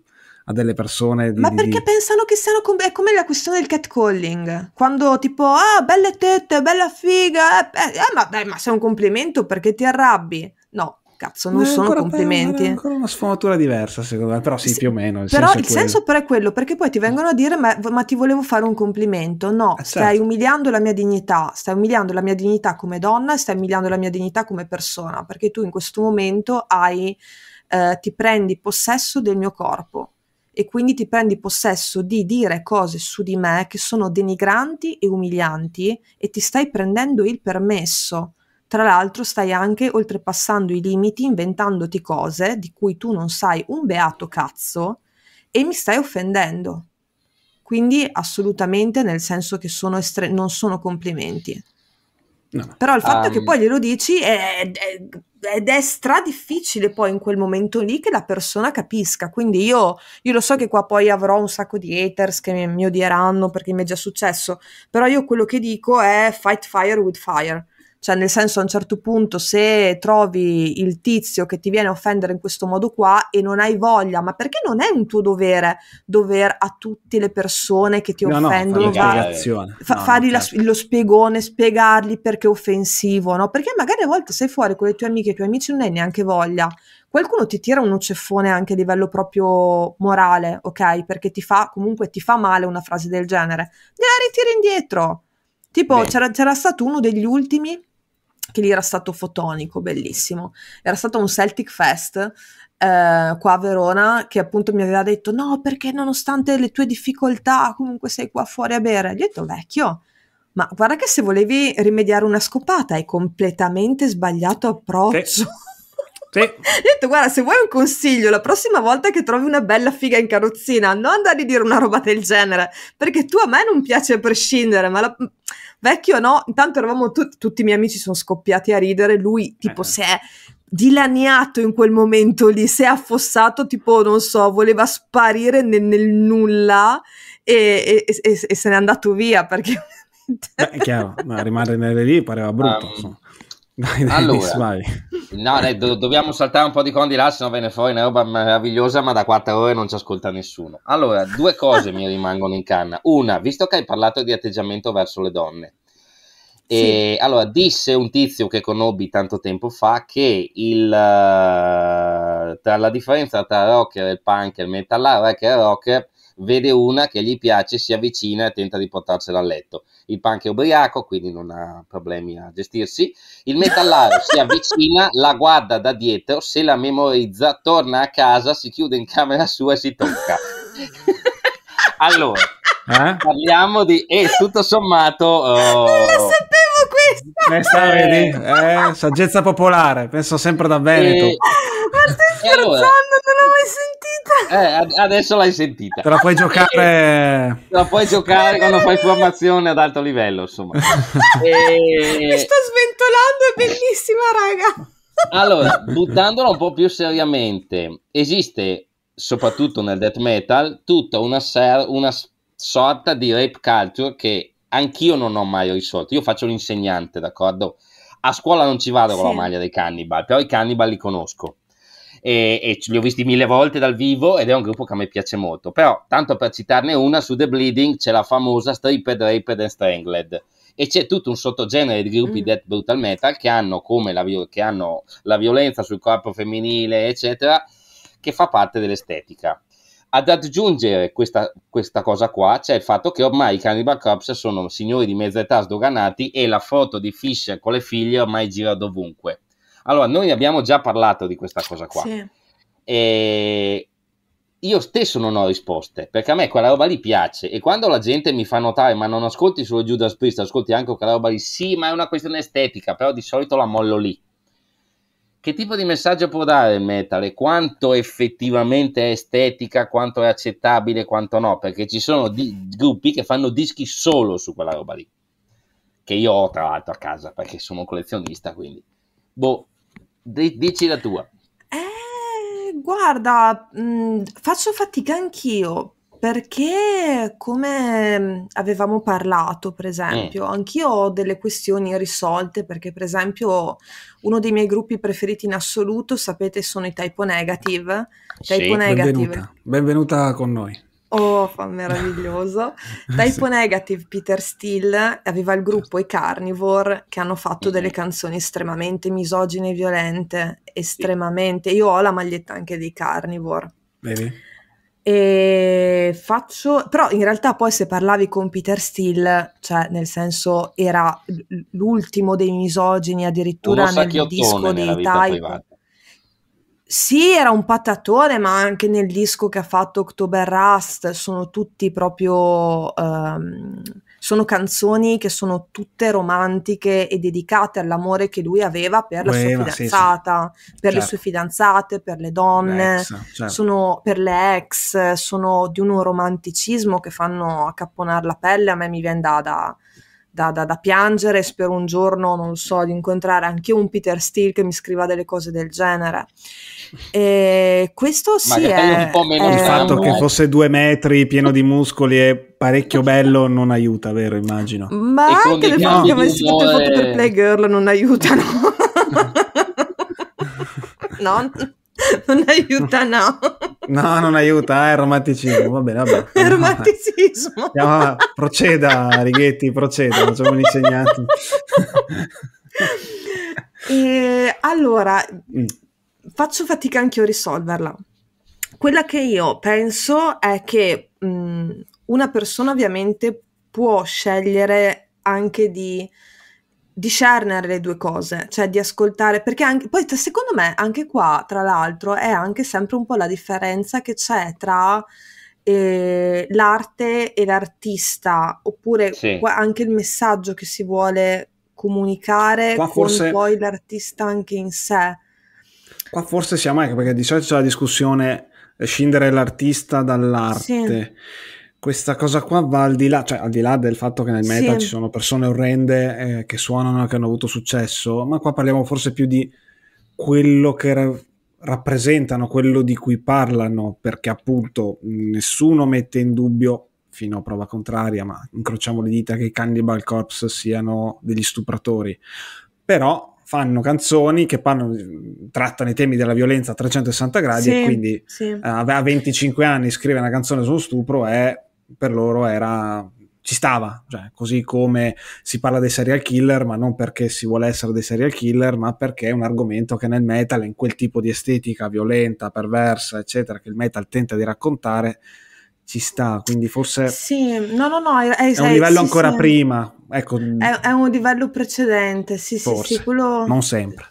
a delle persone. Di, Ma perché di... pensano che siano com- è come la questione del catcalling, quando tipo, ah, belle tette, bella figa, eh, eh, eh ma, dai, ma sei un complimento perché ti arrabbi. No, cazzo, non sono complimenti. È ancora una sfumatura diversa, secondo me, però sì, sì più o meno. Il però senso il senso però è quello, perché poi ti vengono a dire, ma, ma ti volevo fare un complimento. No, ah, stai certo. umiliando la mia dignità, stai umiliando la mia dignità come donna, e stai umiliando la mia dignità come persona, perché tu in questo momento hai, eh, ti prendi possesso del mio corpo e quindi ti prendi possesso di dire cose su di me che sono denigranti e umilianti e ti stai prendendo il permesso tra l'altro stai anche oltrepassando i limiti inventandoti cose di cui tu non sai un beato cazzo e mi stai offendendo. Quindi assolutamente nel senso che sono estre- non sono complimenti. No. Però il fatto um... che ehm. poi glielo dici è, è, ed è stra difficile poi in quel momento lì che la persona capisca. Quindi io, io lo so che qua poi avrò un sacco di haters che mi, mi odieranno perché mi è già successo, però io quello che dico è fight fire with fire cioè, nel senso, a un certo punto, se trovi il tizio che ti viene a offendere in questo modo qua e non hai voglia, ma perché non è un tuo dovere dover a tutte le persone che ti no, offendono no, fa fa, no, fare la, certo. lo spiegone, spiegargli perché è offensivo, no? Perché magari a volte sei fuori con le tue amiche e i tuoi amici non hai neanche voglia. Qualcuno ti tira un ceffone anche a livello proprio morale, ok? Perché ti fa, comunque ti fa male una frase del genere. Gliela ritiri indietro Tipo c'era, c'era, stato uno degli ultimi che lì era stato fotonico, bellissimo. Era stato un Celtic Fest eh, qua a Verona che appunto mi aveva detto no perché nonostante le tue difficoltà comunque sei qua fuori a bere. Gli ho detto vecchio, ma guarda che se volevi rimediare una scopata hai completamente sbagliato approccio. Sì. Sì. <laughs> Ho detto, guarda, se vuoi un consiglio, la prossima volta che trovi una bella figa in carrozzina, non andare a dire una roba del genere, perché tu a me non piace a prescindere, ma la, Vecchio no, intanto eravamo tutti, tutti i miei amici sono scoppiati a ridere, lui tipo eh. si è dilaniato in quel momento lì, si è affossato, tipo, non so, voleva sparire nel, nel nulla e, e, e, e, se n'è andato via perché... Beh, è chiaro, ma rimanere lì pareva brutto. Um, dai, dai, allora, no, dai, do- dobbiamo saltare un po' di condi là, se sennò viene fuori una roba meravigliosa, ma da quattro ore non ci ascolta nessuno. Allora, due cose mi rimangono in canna. Una, visto che hai parlato di atteggiamento verso le donne, e, sì. allora disse un tizio che conobbi tanto tempo fa che il, eh, tra la differenza tra rocker e il punk e il metallaro è che rocker vede una che gli piace, si avvicina e tenta di portarcela a letto il punk è ubriaco, quindi non ha problemi a gestirsi. Il metallaro <laughs> si avvicina, la guarda da dietro, se la memorizza, torna a casa, si chiude in camera sua e si tocca. <laughs> allora, eh? parliamo di... E eh, tutto sommato... Oh, <laughs> non lo oh, sapevo questo! Eh, eh, saggezza popolare, penso sempre da Veneto. E... Ma stai scherzando, allora, eh, adesso l'hai sentita. Te la puoi giocare. la puoi giocare quando fai formazione ad alto livello, insomma. <laughs> e... Eh, Mi sto sventolando, è bellissima, raga. Allora, buttandola un po' più seriamente, esiste soprattutto nel death metal tutta una, ser- una sorta di rape culture che anch'io non ho mai risolto. Io faccio l'insegnante, d'accordo? A scuola non ci vado sì. con la maglia dei cannibal, però i cannibal li conosco e, e li ho visti mille volte dal vivo ed è un gruppo che a me piace molto. Però, tanto per citarne una, su The Bleeding c'è la famosa Stripped, Raped and Strangled e c'è tutto un sottogenere di gruppi mm. death brutal metal che hanno, la, che hanno la violenza sul corpo femminile, eccetera, che fa parte dell'estetica. Ad aggiungere questa, questa, cosa qua c'è il fatto che ormai i Cannibal Corpse sono signori di mezza età sdoganati e la foto di Fisher con le figlie ormai gira dovunque. Allora, noi abbiamo già parlato di questa cosa qua. Sì. E io stesso non ho risposte, perché a me quella roba lì piace e quando la gente mi fa notare ma non ascolti solo Judas Priest, ascolti anche quella roba lì, sì, ma è una questione estetica, però di solito la mollo lì. Che tipo di messaggio può dare il metal e quanto effettivamente è estetica, quanto è accettabile, quanto no? Perché ci sono di- gruppi che fanno dischi solo su quella roba lì, che io ho tra l'altro a casa perché sono un collezionista, quindi boh, dici la tua. Eh, guarda, mh, mm, faccio fatica anch'io perché come avevamo parlato, per esempio, mm. anch'io ho delle questioni irrisolte perché, per esempio, uno dei miei gruppi preferiti in assoluto, sapete, sono i Typo Negative. Typo sì. Negative. Benvenuta. Benvenuta con noi. Oh, fa meraviglioso. Typo Negative, Peter Steele, aveva il certo. gruppo I Carnivore che hanno fatto delle mhm. canzoni estremamente misogine e violente, estremamente. Io ho la maglietta anche dei Carnivore. Bene. E faccio, però in realtà poi se parlavi con Peter Steele, cioè nel senso era l'ultimo dei misogini addirittura nel disco dei Typo sì, era un patatone, ma anche nel disco che ha fatto October Rust sono tutti proprio. Um, sono canzoni che sono tutte romantiche e dedicate all'amore che lui aveva per la sua fidanzata, sì, sì. per certo. le sue fidanzate, per le donne, certo. sono per le ex, sono di un romanticismo che fanno accapponare la pelle, a me mi viene da, da da, da, da, piangere, spero un giorno, non so, di incontrare anche un Peter Steele che mi scriva delle cose del genere. E questo sì è, è... Il fatto che fosse due metri, pieno di muscoli e parecchio bello non aiuta, vero? Immagino. Ma anche le foto che avessi fatto il voto per Playgirl non aiutano. <laughs> no, non aiuta no. No, non aiuta, è eh, romanticismo, va bene, vabbè. È <laughs> romanticismo. Andiamo, <laughs> proceda, Righetti, proceda, facciamo un insegnante. <laughs> E, allora, mm. faccio fatica anch'io a risolverla. Quella che io penso è che mh, mm, una persona ovviamente può scegliere anche di discernere le due cose, cioè di ascoltare, perché anche, poi secondo me anche qua, tra l'altro, è anche sempre un po' la differenza che c'è tra eh, l'arte e l'artista, oppure sì. anche il messaggio che si vuole comunicare qua con forse... poi l'artista anche in sé. Qua forse siamo anche perché di solito c'è la discussione eh, scindere l'artista dall'arte. Sì questa cosa qua va al di là, cioè al di là del fatto che nel meta sì. ci sono persone orrende eh, che suonano e che hanno avuto successo, ma qua parliamo forse più di quello che ra- rappresentano, quello di cui parlano, perché appunto nessuno mette in dubbio, fino a prova contraria, ma incrociamo le dita che i Cannibal Corpse siano degli stupratori, però fanno canzoni che parlano, trattano i temi della violenza a 360 gradi sì, e quindi sì. a 25 anni scrivere una canzone su uno stupro è per loro era ci stava, cioè, così come si parla dei serial killer, ma non perché si vuole essere dei serial killer, ma perché è un argomento che nel metal, in quel tipo di estetica violenta, perversa, eccetera, che il metal tenta di raccontare, ci sta, quindi forse sì, no, no, no, è, è, è un livello sì, ancora sì. prima, ecco, è, è, un livello precedente, sì, forse, sì, sì, quello... non sempre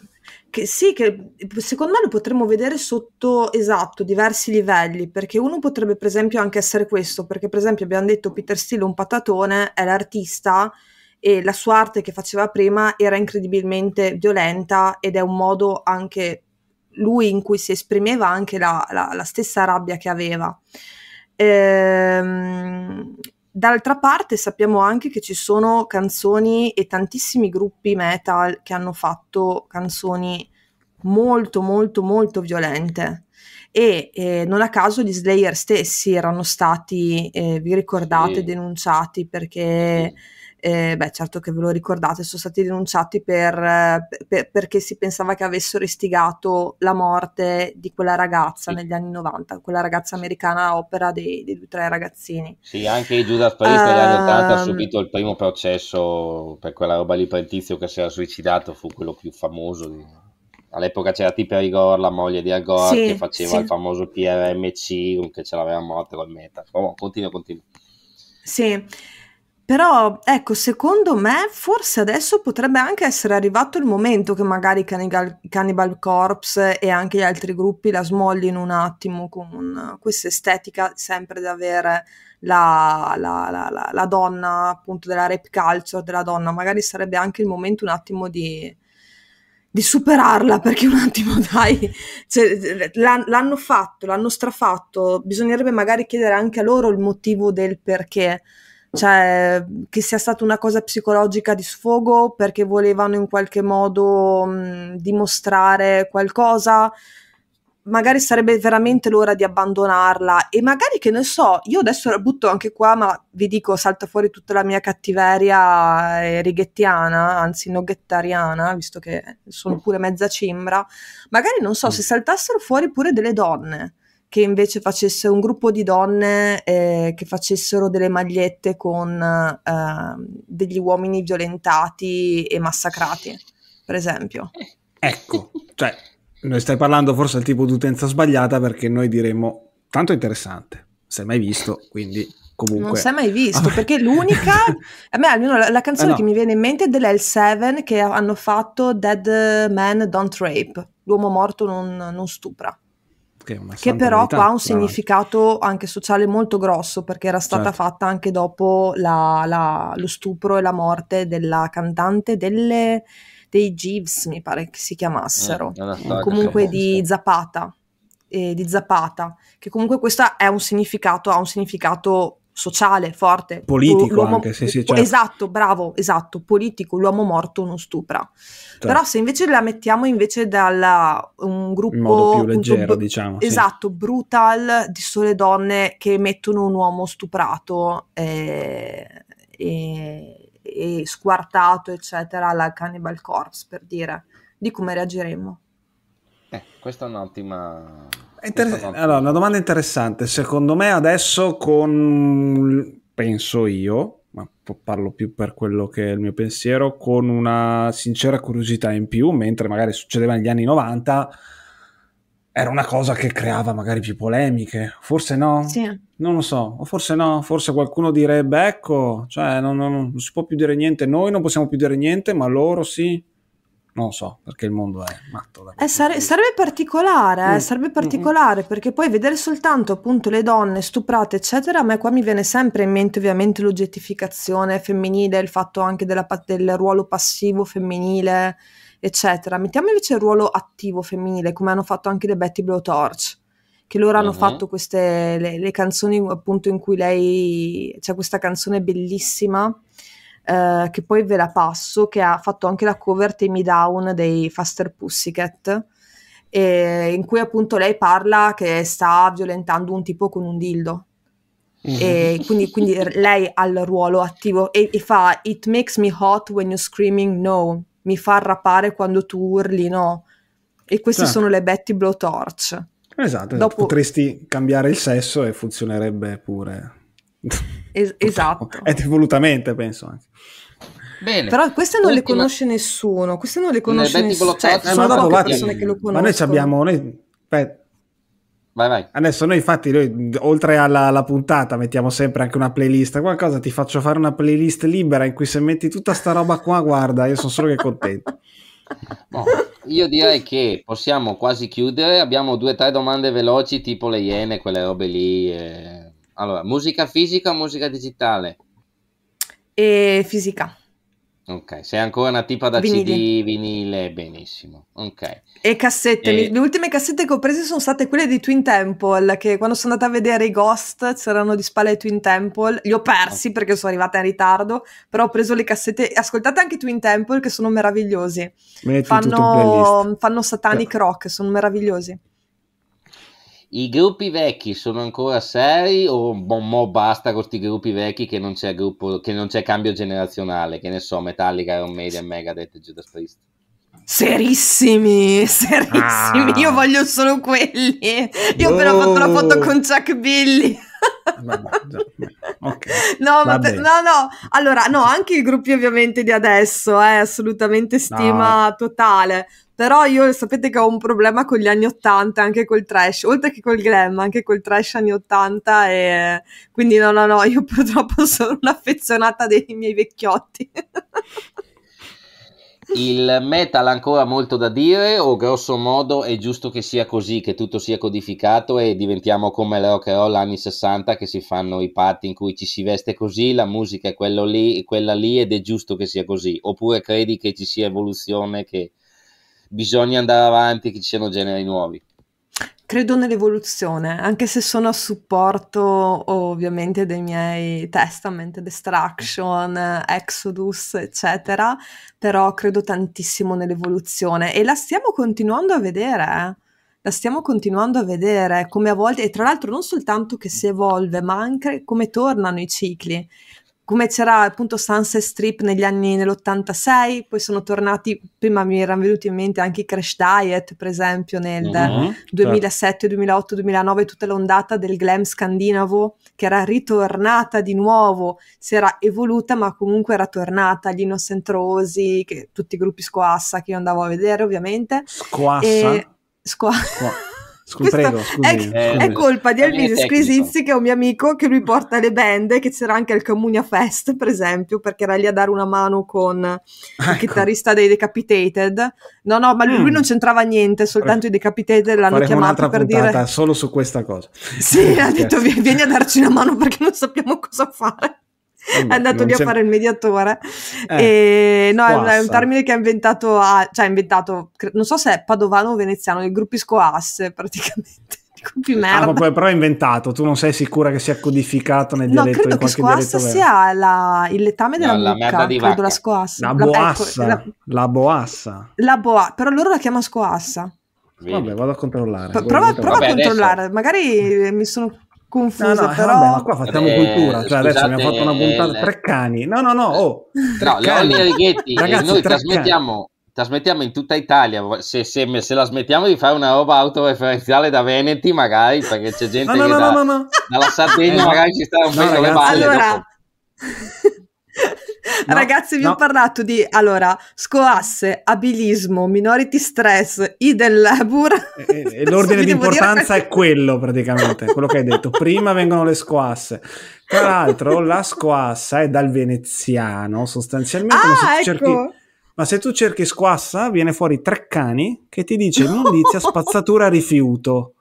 che sì, che mhmm, secondo me lo potremmo vedere sotto esatto diversi livelli, perché uno potrebbe per esempio anche essere questo, perché per esempio abbiamo detto Peter Steele un patatone è l'artista e la sua arte che faceva prima era incredibilmente violenta ed è un modo anche lui in cui si esprimeva anche la, la, la stessa rabbia che aveva. Ehm, D'altra parte sappiamo anche che ci sono canzoni e tantissimi gruppi metal che hanno fatto canzoni molto molto molto violente e eh, non a caso gli Slayer stessi erano stati, eh, vi ricordate, sì. denunciati perché, eh, beh certo che ve lo ricordate, sono stati denunciati per, per, perché si pensava che avessero istigato la morte di quella ragazza sì. negli anni 90, quella ragazza americana opera dei, dei due o tre ragazzini. Sì, anche Judas Priest negli uh, anni 80 ha ehm, subito il primo processo per quella roba lì per il tizio che si era suicidato, fu quello più famoso. Di all'epoca c'era Tipper Igor, la moglie di Agor, sì, che faceva sì. il famoso PRMC, che ce l'aveva morta col meta. Oh, continua, continua. Sì, però ecco, secondo me forse adesso potrebbe anche essere arrivato il momento che magari Cannibal, Cannibal Corpse e anche gli altri gruppi la smoglino un attimo con questa estetica sempre di avere la, la, la, la, donna appunto della rap culture, della donna. Magari sarebbe anche il momento un attimo di di superarla perché un attimo <laughs> dai, cioè, l'hanno fatto, l'hanno strafatto, bisognerebbe magari chiedere anche a loro il motivo del perché, cioè che sia stata una cosa psicologica di sfogo perché volevano in qualche modo mh, dimostrare qualcosa, magari sarebbe veramente l'ora di abbandonarla e magari che ne so, io adesso la butto anche qua, ma vi dico, salta fuori tutta la mia cattiveria eh, righettiana, anzi noghettariana, visto che sono pure mezza cimbra, magari non so, mm. se saltassero fuori pure delle donne che invece facesse un gruppo di donne eh, che facessero delle magliette con eh, degli uomini violentati e massacrati, per esempio. Ecco, cioè noi stai parlando forse al tipo d'utenza sbagliata perché noi diremmo tanto interessante, se mai visto, quindi comunque... Non si è mai visto, perché l'unica, <laughs> a me almeno la, la canzone eh no. che mi viene in mente è dell'L7 che hanno fatto Dead Man Don't Rape, l'uomo morto non, non stupra. Che, che però qua ha un significato anche sociale molto grosso perché era stata certo. fatta anche dopo la, la, lo stupro e la morte della cantante delle dei Jeeves, mi pare che si chiamassero, eh, comunque di Zapata, eh, di Zapata, che comunque questo è un significato, ha un significato sociale forte. Politico l'uomo, anche, sì, sì, certo. Esatto, bravo, esatto, politico, l'uomo morto non stupra. Certo. Però se invece la mettiamo invece da un gruppo... In modo più leggero, appunto, diciamo. Esatto, sì. brutal, di sole donne che mettono un uomo stuprato eh, e e squartato, eccetera, la Cannibal Corpse, per dire, di come reagiremo. Eh, questa è un'ottima... inter... Allora, una domanda interessante. Secondo me adesso con, penso io, ma parlo più per quello che è il mio pensiero, con una sincera curiosità in più, mentre magari succedeva negli anni 90 era una cosa che creava magari più polemiche, forse no, sì. non lo so, o forse no, forse qualcuno direbbe ecco, cioè non, non, non, si può più dire niente, noi non possiamo più dire niente, ma loro sì, non lo so, perché il mondo è matto. Eh, sare- sarebbe particolare, eh, mm. sarebbe mm-hmm. particolare, mm. perché poi vedere soltanto appunto le donne stuprate, eccetera, a me qua mi viene sempre in mente ovviamente l'oggettificazione femminile, il fatto anche della, del ruolo passivo femminile, eccetera. Mettiamo invece il ruolo attivo femminile, come hanno fatto anche le Betty Blowtorch, che loro hanno uh-huh. fatto queste le, le, canzoni appunto in cui lei c'è questa canzone bellissima. Eh, che poi ve la passo, che ha fatto anche la cover Temi Down dei Faster Pussycat, eh, in cui appunto lei parla che sta violentando un tipo con un dildo. E mhm. quindi, quindi, <laughs> lei ha il ruolo attivo e, e, fa It makes me hot when you're screaming no mi fa arrapare quando tu urli, no? E queste certo. sono le Betty Blowtorch. Esatto, esatto. Dopo... potresti cambiare il sesso e funzionerebbe pure. Es- <laughs> esatto. È volutamente, penso anche. Bene. Però queste non Ultima. le conosce nessuno, queste non le conosce nessuno, cioè, eh, sono poche persone che lo conoscono. Ma noi abbiamo, noi, beh, Vai, vai. Adesso noi infatti, noi, oltre alla, alla, puntata, mettiamo sempre anche una playlist, qualcosa, ti faccio fare una playlist libera in cui se metti tutta sta roba qua, guarda, io sono solo che contento. No, <laughs> boh, io direi che possiamo quasi chiudere, abbiamo due o tre domande veloci tipo le iene, quelle robe lì. E... Allora, musica fisica o musica digitale? E fisica. Ok, sei ancora una tipa da vinile. CD vinile, benissimo. Ok. E cassette, e... le ultime cassette che ho preso sono state quelle di Twin Temple, che quando sono andata a vedere i Ghost c'erano di spalle ai Twin Temple, li ho persi okay. perché sono arrivata in ritardo, però ho preso le cassette, ascoltate anche Twin Temple che sono meravigliosi. Metti fanno, fanno satanic ecco. rock, sono meravigliosi. I gruppi vecchi sono ancora seri o mo, boh, mo basta con questi gruppi vecchi che non, c'è gruppo, che non c'è cambio generazionale, che ne so, Metallica, Iron Maiden, Megadeth, Judas Priest. Serissimi, ah. serissimi, ah. io voglio solo quelli. Io oh. ho appena fatto la foto con Chuck Billy. okay. no, te, no, no, allora, no, anche i gruppi ovviamente di adesso, eh, assolutamente stima no. totale. Però io sapete che ho un problema con gli anni 80, anche col trash, oltre che col glam, anche col trash anni 80 e quindi no no no, io <laughs> purtroppo sono un'affezionata dei miei vecchiotti. Il metal ha ancora molto da dire o grosso modo è giusto che sia così, che tutto sia codificato e diventiamo come le rock and roll anni 60 che si fanno i patti in cui ci si veste così, la musica è lì, quella lì ed è giusto che sia così? Oppure credi che ci sia evoluzione che bisogna andare avanti, che ci siano generi nuovi. Credo nell'evoluzione, anche se sono a supporto ovviamente dei miei Testament, Destruction, Exodus, eccetera, però credo tantissimo nell'evoluzione e la stiamo continuando a vedere, eh. la stiamo continuando a vedere come a volte, e tra l'altro non soltanto che si evolve, ma anche come tornano i cicli, come c'era appunto Sunset Strip negli anni nell'86, poi sono tornati, prima mi erano venuti in mente anche i Crash Diet, per esempio, nel mm-hmm, ah, 2007, ah, certo. 2008, 2009, tutta l'ondata del glam scandinavo che era ritornata di nuovo, si era evoluta ma comunque era tornata, gli Innocent Rosi, tutti i gruppi Squassa che io andavo a vedere ovviamente. Squassa? E... Squa- Squa- <laughs> Scusi, prego, scusi, è, scusi. è, colpa di Alvise Squisizzi che è un mio amico che lui porta le band che c'era anche al Comunia Fest per esempio perché era lì a dare una mano con ecco. il chitarrista dei Decapitated no no ma lui, mm. lui non c'entrava niente soltanto i Decapitated l'hanno chiamato per dire solo su questa cosa sì ha detto vieni a darci una mano perché non sappiamo cosa fare è andato lì a fare il mediatore. Eh, e, no, è, un termine che ha inventato, a, cioè inventato, non so se è padovano o veneziano, <laughs> i gruppi scoasse praticamente. Ah, poi, però è inventato, tu non sei sicura che sia codificato nel no, dialetto? No, credo che scoassa sia la, il letame della no, mucca, di credo la scoassa. La, la ecco, boassa, ecco, la, la, boassa. La boa, però loro la chiamano scoassa. Vabbè, vado a controllare. P- prova, prova Vabbè, a controllare, adesso... magari mi sono Confusa, no, no, eh, però... Vabbè, ma qua facciamo eh, cultura. Cioè, scusate, adesso abbiamo fatto una puntata. Eh, le... Tre cani. No, no, no. Oh, no, Leonia Righetti, eh, Ragazzi, noi trasmettiamo, trasmettiamo, in tutta Italia. Se, se, se, la smettiamo di fare una roba autoreferenziale da Veneti, magari, perché c'è gente no, no, che no, da, dalla Sardegna magari ci sta un po' rompendo le balle. Allora... <laughs> No, Ragazzi, vi no. ho parlato di allora, scoasse, abilismo, minority stress, idel labur. E, e l'ordine di importanza è quello praticamente, quello che hai detto. Prima vengono le scoasse. Tra l'altro, la scoassa è dal veneziano sostanzialmente. Ah, ma, se ah, ecco. cerchi, ma se tu cerchi scoassa, viene fuori tre cani che ti dice immondizia, <laughs> spazzatura, rifiuto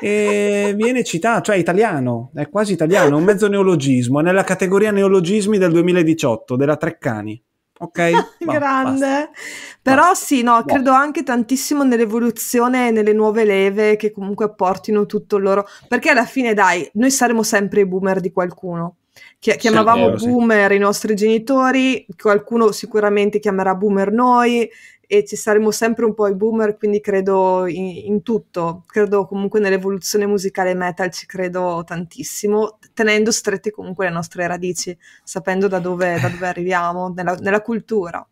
e viene citato, cioè è italiano, è quasi italiano, è un mezzo neologismo, è nella categoria neologismi del 2018 della Treccani. Ok, <laughs> grande. Basta. Però basta. sì, no, Buono. credo anche tantissimo nell'evoluzione e nelle nuove leve che comunque portino tutto il loro. Perché alla fine, dai, noi saremo sempre i boomer di qualcuno. Chi- chiamavamo sì, vero, boomer sì. i nostri genitori, qualcuno sicuramente chiamerà boomer noi, e ci saremo sempre un po' i boomer, quindi credo in, in, tutto, credo comunque nell'evoluzione musicale metal ci credo tantissimo, tenendo strette comunque le nostre radici, sapendo da dove, da dove <laughs> arriviamo, nella, nella, cultura.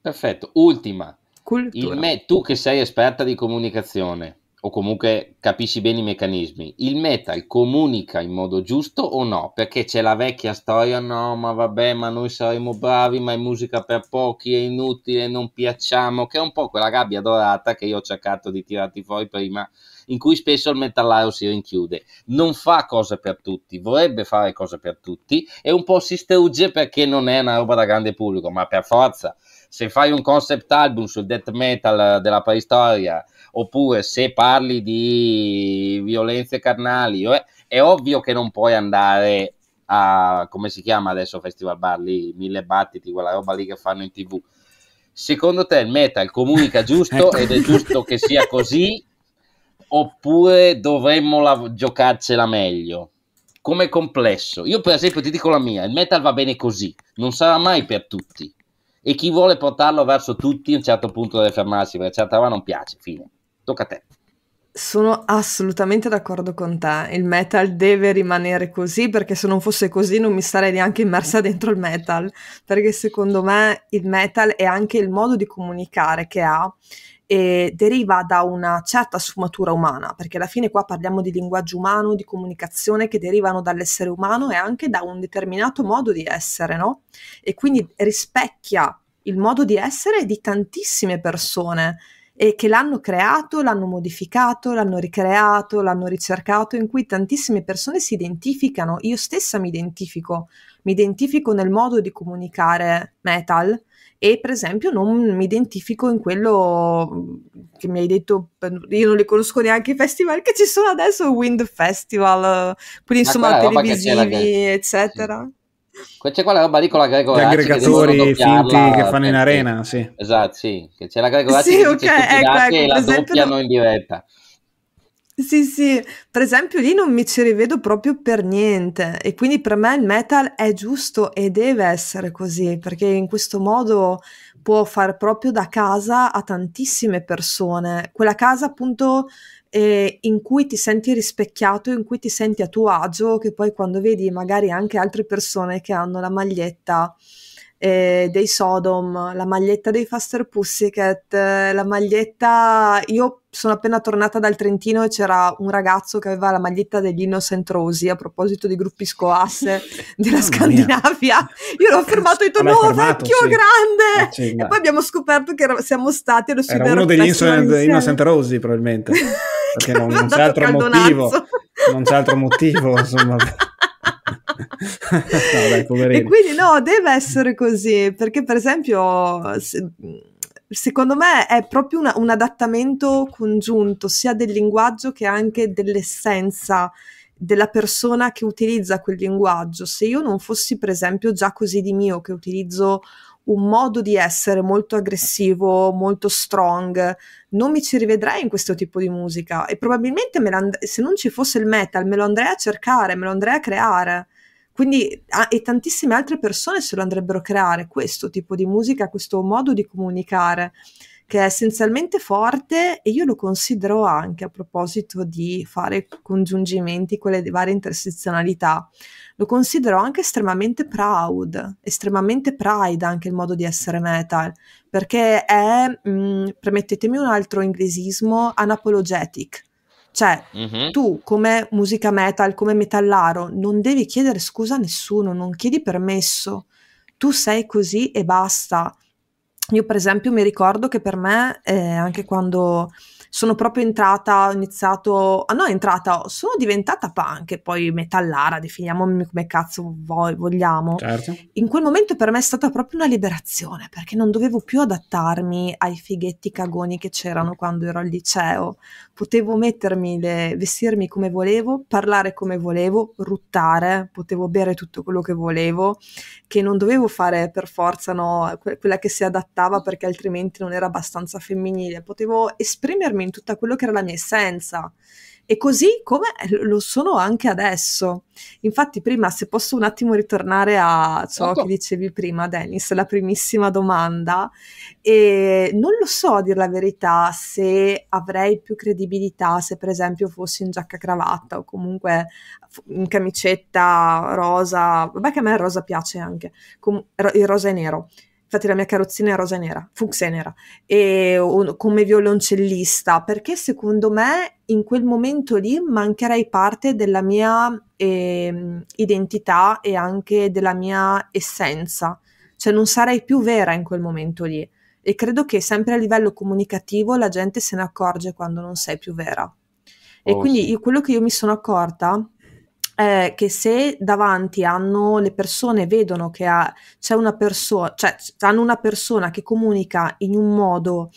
Perfetto, ultima. Cultura. Me, tu che sei esperta di comunicazione, o comunque capisci bene i meccanismi, il metal comunica in modo giusto o no? Perché c'è la vecchia storia, no, ma vabbè, ma noi saremo bravi, ma è musica per pochi, è inutile, non piacciamo, che è un po' quella gabbia dorata che io ho cercato di tirarti fuori prima, in cui spesso il metallaro si rinchiude. Non fa cose per tutti, vorrebbe fare cose per tutti e un po' si strugge perché non è una roba da grande pubblico, ma per forza se fai un concept album sul death metal eh, della preistoria oppure se parli di violenze carnali, è ovvio che non puoi andare a, come si chiama adesso Festival Bar lì, mille battiti, quella roba lì che fanno in tv. Secondo te il metal comunica <laughs> giusto ecco. ed è giusto che sia così oppure dovremmo la- giocarcela meglio? Come complesso? Io per esempio ti dico la mia, il metal va bene così, non sarà mai per tutti e chi vuole portarlo verso tutti a un certo punto deve fermarsi perché a certa ora non piace, fine. Tocca a te. Sono assolutamente d'accordo con te, il metal deve rimanere così perché se non fosse così non mi sarei neanche immersa dentro il metal, perché secondo me il metal è anche il modo di comunicare che ha e deriva da una certa sfumatura umana, perché alla fine qua parliamo di linguaggio umano, di comunicazione che derivano dall'essere umano e anche da un determinato modo di essere, no? E quindi rispecchia il modo di essere di tantissime persone e che l'hanno creato, l'hanno modificato, l'hanno ricreato, l'hanno ricercato, in cui tantissime persone si identificano, io stessa mi identifico, mi identifico nel modo di comunicare metal, e per esempio non mi identifico in quello mhmm, che mi hai detto, io non le conosco neanche i festival che ci sono adesso, Wind Festival, quindi insomma televisivi, eccetera. Sì. C'è quella roba lì con la Gregorazzi. Gli aggregatori che finti cioè, che fanno in arena, sì. Esatto, sì. Che c'è la Gregorazzi sì, che okay, ecco, ecco, e la doppiano in diretta. Sì, sì, per esempio lì non mi ci rivedo proprio per niente e quindi per me il metal è giusto e deve essere così, perché in questo modo può far proprio da casa a tantissime persone, quella casa appunto eh, in cui ti senti rispecchiato, in cui ti senti a tuo agio, che poi quando vedi magari anche altre persone che hanno la maglietta eh, dei Sodom, la maglietta dei Faster Pussycat, eh, la maglietta... Io sono appena tornata dal Trentino e c'era un ragazzo che aveva la maglietta degli Innocent Rosi a proposito di gruppi scoasse <laughs> della oh, Scandinavia. Mia. Io l'ho eh, fermato e ho detto no, vecchio, sì. grande! Sì, e poi abbiamo scoperto che era, siamo stati allo Era uno degli Innocent, Innocent Rosi probabilmente, <laughs> perché non, non c'è altro caldonazzo. motivo. Non c'è altro motivo, insomma. <laughs> no, dai, <laughs> E quindi no, deve essere così, perché per esempio... Se, secondo me è proprio una, un adattamento congiunto sia del linguaggio che anche dell'essenza della persona che utilizza quel linguaggio. Se io non fossi, per esempio, già così di mio, che utilizzo un modo di essere molto aggressivo, molto strong, non mi ci rivedrei in questo tipo di musica e probabilmente and- se non ci fosse il metal me lo andrei a cercare, me lo andrei a creare quindi, e tantissime altre persone se lo andrebbero a creare questo tipo di musica, questo modo di comunicare che è essenzialmente forte e io lo considero anche a proposito di fare congiungimenti con le varie intersezionalità, lo considero anche estremamente proud, estremamente pride anche il modo di essere metal, perché è, mh, mm, permettetemi un altro inglesismo, unapologetic cioè, mm-hmm. tu come musica metal, come metallaro, non devi chiedere scusa a nessuno, non chiedi permesso. Tu sei così e basta. Io, per esempio, mi ricordo che per me, eh, anche quando sono proprio entrata, ho iniziato, ah no, è entrata, sono diventata punk e poi metallara, definiamomi come cazzo vogliamo. Certo. In quel momento per me è stata proprio una liberazione, perché non dovevo più adattarmi ai fighetti cagoni che c'erano quando ero al liceo. Potevo mettermi le, vestirmi come volevo, parlare come volevo, ruttare, potevo bere tutto quello che volevo, che non dovevo fare per forza no, quella che si adattava perché altrimenti non era abbastanza femminile, potevo esprimermi in tutta quello che era la mia essenza. E così come lo sono anche adesso. Infatti, prima, se posso un attimo ritornare a ciò certo. che dicevi prima, Dennis, la primissima domanda, e non lo so a dire la verità se avrei più credibilità se, per esempio, fossi in giacca cravatta o comunque in camicetta rosa, vabbè che a me il rosa piace anche, com- il rosa e nero Infatti la mia carrozzina è rosa e nera, fucsia e nera, e o, come violoncellista, perché secondo me in quel momento lì mancherei parte della mia eh, identità e anche della mia essenza, cioè non sarei più vera in quel momento lì. E credo che sempre a livello comunicativo la gente se ne accorge quando non sei più vera. Oh, e quindi sì. io, quello che io mi sono accorta eh, che se davanti hanno le persone vedono che ha, c'è una persona, cioè hanno una persona che comunica in un modo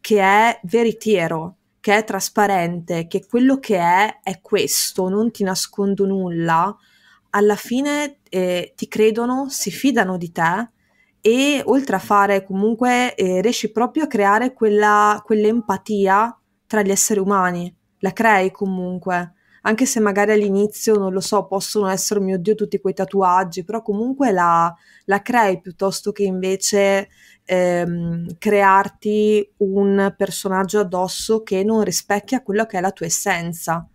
che è veritiero, che è trasparente, che quello che è è questo, non ti nascondo nulla, alla fine eh, ti credono, si fidano di te e oltre a fare comunque eh, riesci proprio a creare quella, quell'empatia tra gli esseri umani, la crei comunque anche se magari all'inizio, non lo so, possono essere, oh mio Dio, tutti quei tatuaggi, però comunque la, la crei piuttosto che invece ehm, crearti un personaggio addosso che non rispecchia quello che è la tua essenza.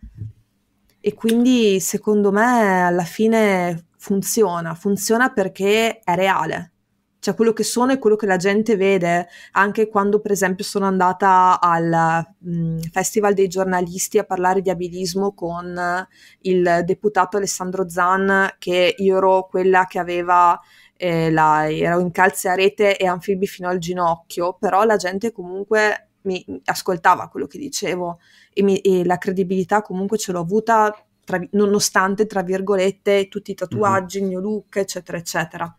E quindi secondo me alla fine funziona, funziona perché è reale cioè quello che sono e quello che la gente vede, anche quando per esempio sono andata al mh, mm, Festival dei giornalisti a parlare di abilismo con il deputato Alessandro Zan, che io ero quella che aveva eh, la, ero in calze a rete e anfibi fino al ginocchio, però la gente comunque mi ascoltava quello che dicevo e, mi, e la credibilità comunque ce l'ho avuta tra, nonostante, tra virgolette, tutti i mm-hmm. tatuaggi, il mio look, eccetera, eccetera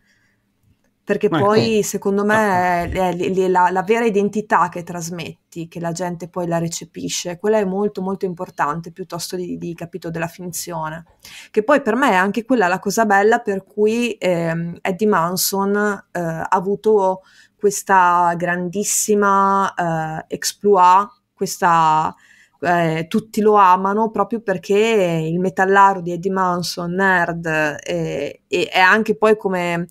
perché Ma poi secondo me è, è la, la, vera identità che trasmetti, che la gente poi la recepisce, quella è molto molto importante piuttosto di, di capito della finzione, che poi per me è anche quella la cosa bella per cui eh, Eddie Manson eh, ha avuto questa grandissima eh, exploit, questa... Eh, tutti lo amano proprio perché il metallaro di Eddie Manson, nerd, eh, e, è anche poi come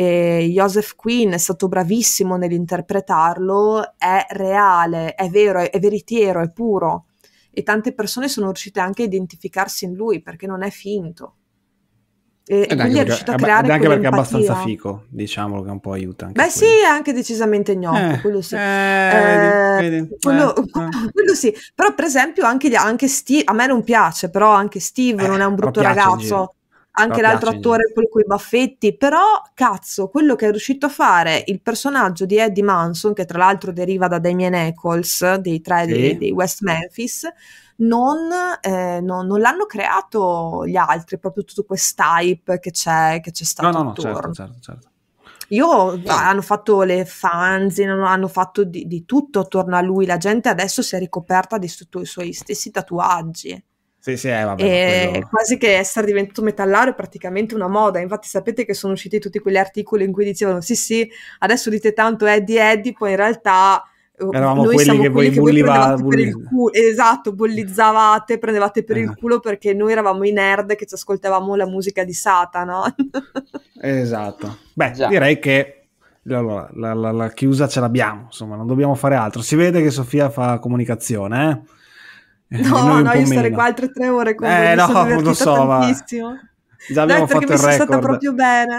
eh, Joseph Quinn è stato bravissimo nell'interpretarlo, è reale, è vero, è, è veritiero, è puro e tante persone sono riuscite anche a identificarsi in lui perché non è finto. E, ed eh, quindi è riuscito perché, a creare ed anche perché è abbastanza fico, diciamolo che un po' aiuta. Anche Beh, qui. sì, è anche decisamente gnocco, eh, quello sì. Eh, eh, vedi, eh, quello, eh. <laughs> quello, sì. Però, per esempio, anche, anche Steve, a me non piace, però anche Steve non è un brutto ragazzo anche l'altro attore con quei baffetti, però cazzo, quello che è riuscito a fare il personaggio di Eddie Manson, che tra l'altro deriva da Damien Eccles dei tre sì. di, di, West Memphis, non, eh, non, non, l'hanno creato gli altri, proprio tutto quest'hype che c'è, che c'è stato no, no, certo, attorno. No, certo, certo, certo. Io eh. hanno fatto le fanzine, hanno fatto di, di, tutto attorno a lui. La gente adesso si è ricoperta di tutti i suoi stessi tatuaggi. Sì, sì, eh, vabbè, e quasi che essere diventato metallaro è praticamente una moda. Infatti, sapete che sono usciti tutti quegli articoli in cui dicevano: Sì, sì, adesso dite tanto Eddie Eddie, poi in realtà uh, Eravamo noi quelli che quelli voi bulliva, che per il culo, esatto, bullizzavate, prendevate per eh. il culo perché noi eravamo i nerd che ci ascoltavamo la musica di Satana. <laughs> esatto. Beh, Già. direi che allora, la, la, la, chiusa ce l'abbiamo, insomma, non dobbiamo fare altro. Si vede che Sofia fa comunicazione, eh? Eh, no, no, io stare qua altre tre ore con eh, voi, no, sono <laughs> divertita so, tantissimo. Ma... Già abbiamo Dai, fatto il record. stata proprio bene.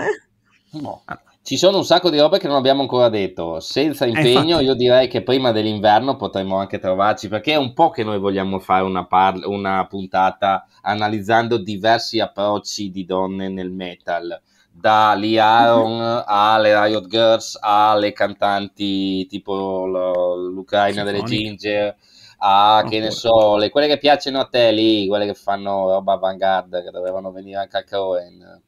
No. Ci sono un sacco di robe che non abbiamo ancora detto. Senza eh, impegno, eh, io direi che prima dell'inverno potremmo anche trovarci, perché è un po' che noi vogliamo fare una, par- una puntata analizzando diversi approcci di donne nel metal. Da Lee Aaron <laughs> alle Riot Girls alle cantanti tipo l- l'Ucraina Sinfonica. delle Ginger, Ah, che ne so, le, quelle che piacciono a te lì, quelle che fanno roba avant-garde, che dovevano venire anche a Cohen.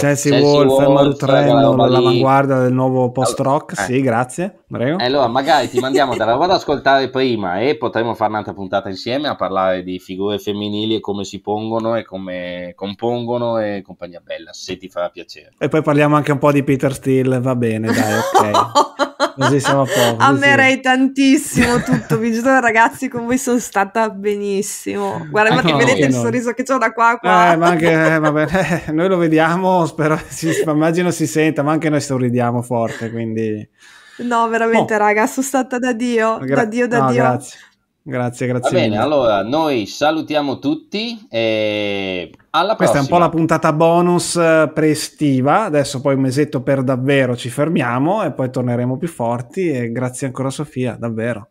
Chelsea, Chelsea Wolf, eh, Maru Trenno, all'avanguardia del nuovo post-rock, eh. sì, grazie, prego. Eh, allora, magari ti mandiamo della roba ad ascoltare prima e potremo fare un'altra puntata insieme a parlare di figure femminili e come si pongono e come compongono e compagnia bella, se ti farà piacere. E poi parliamo anche un po' di Peter Steele, va bene, dai, ok. <laughs> Così siamo a poco. Amerei sì. tantissimo tutto, vi giuro ragazzi, con voi sono stata benissimo. Guarda, infatti, ah, vedete il noi. sorriso che ho da qua, qua. Eh, ma anche, eh, vabbè, <laughs> eh, noi lo vediamo spero, <laughs> si, immagino si senta, ma anche noi sorridiamo forte, quindi... No, veramente, oh. raga, sono stata da Dio, Gra- da Dio, da no, Dio. Grazie. Grazie, grazie. Va bene, mille. allora noi salutiamo tutti e alla Questa prossima. è un po' la puntata bonus eh, preestiva, adesso poi un mesetto per davvero ci fermiamo e poi torneremo più forti e grazie ancora Sofia, davvero.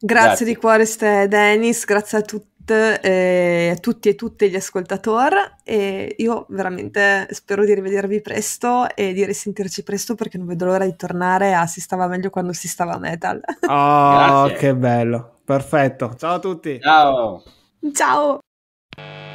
Grazie, grazie. di cuore Ste Dennis, grazie a tutti eh, a tutti e tutte gli ascoltatori e io veramente spero di rivedervi presto e di risentirci presto perché non vedo l'ora di tornare a Si stava meglio quando si stava metal. Oh, che bello, perfetto. Ciao a tutti. Ciao. Ciao.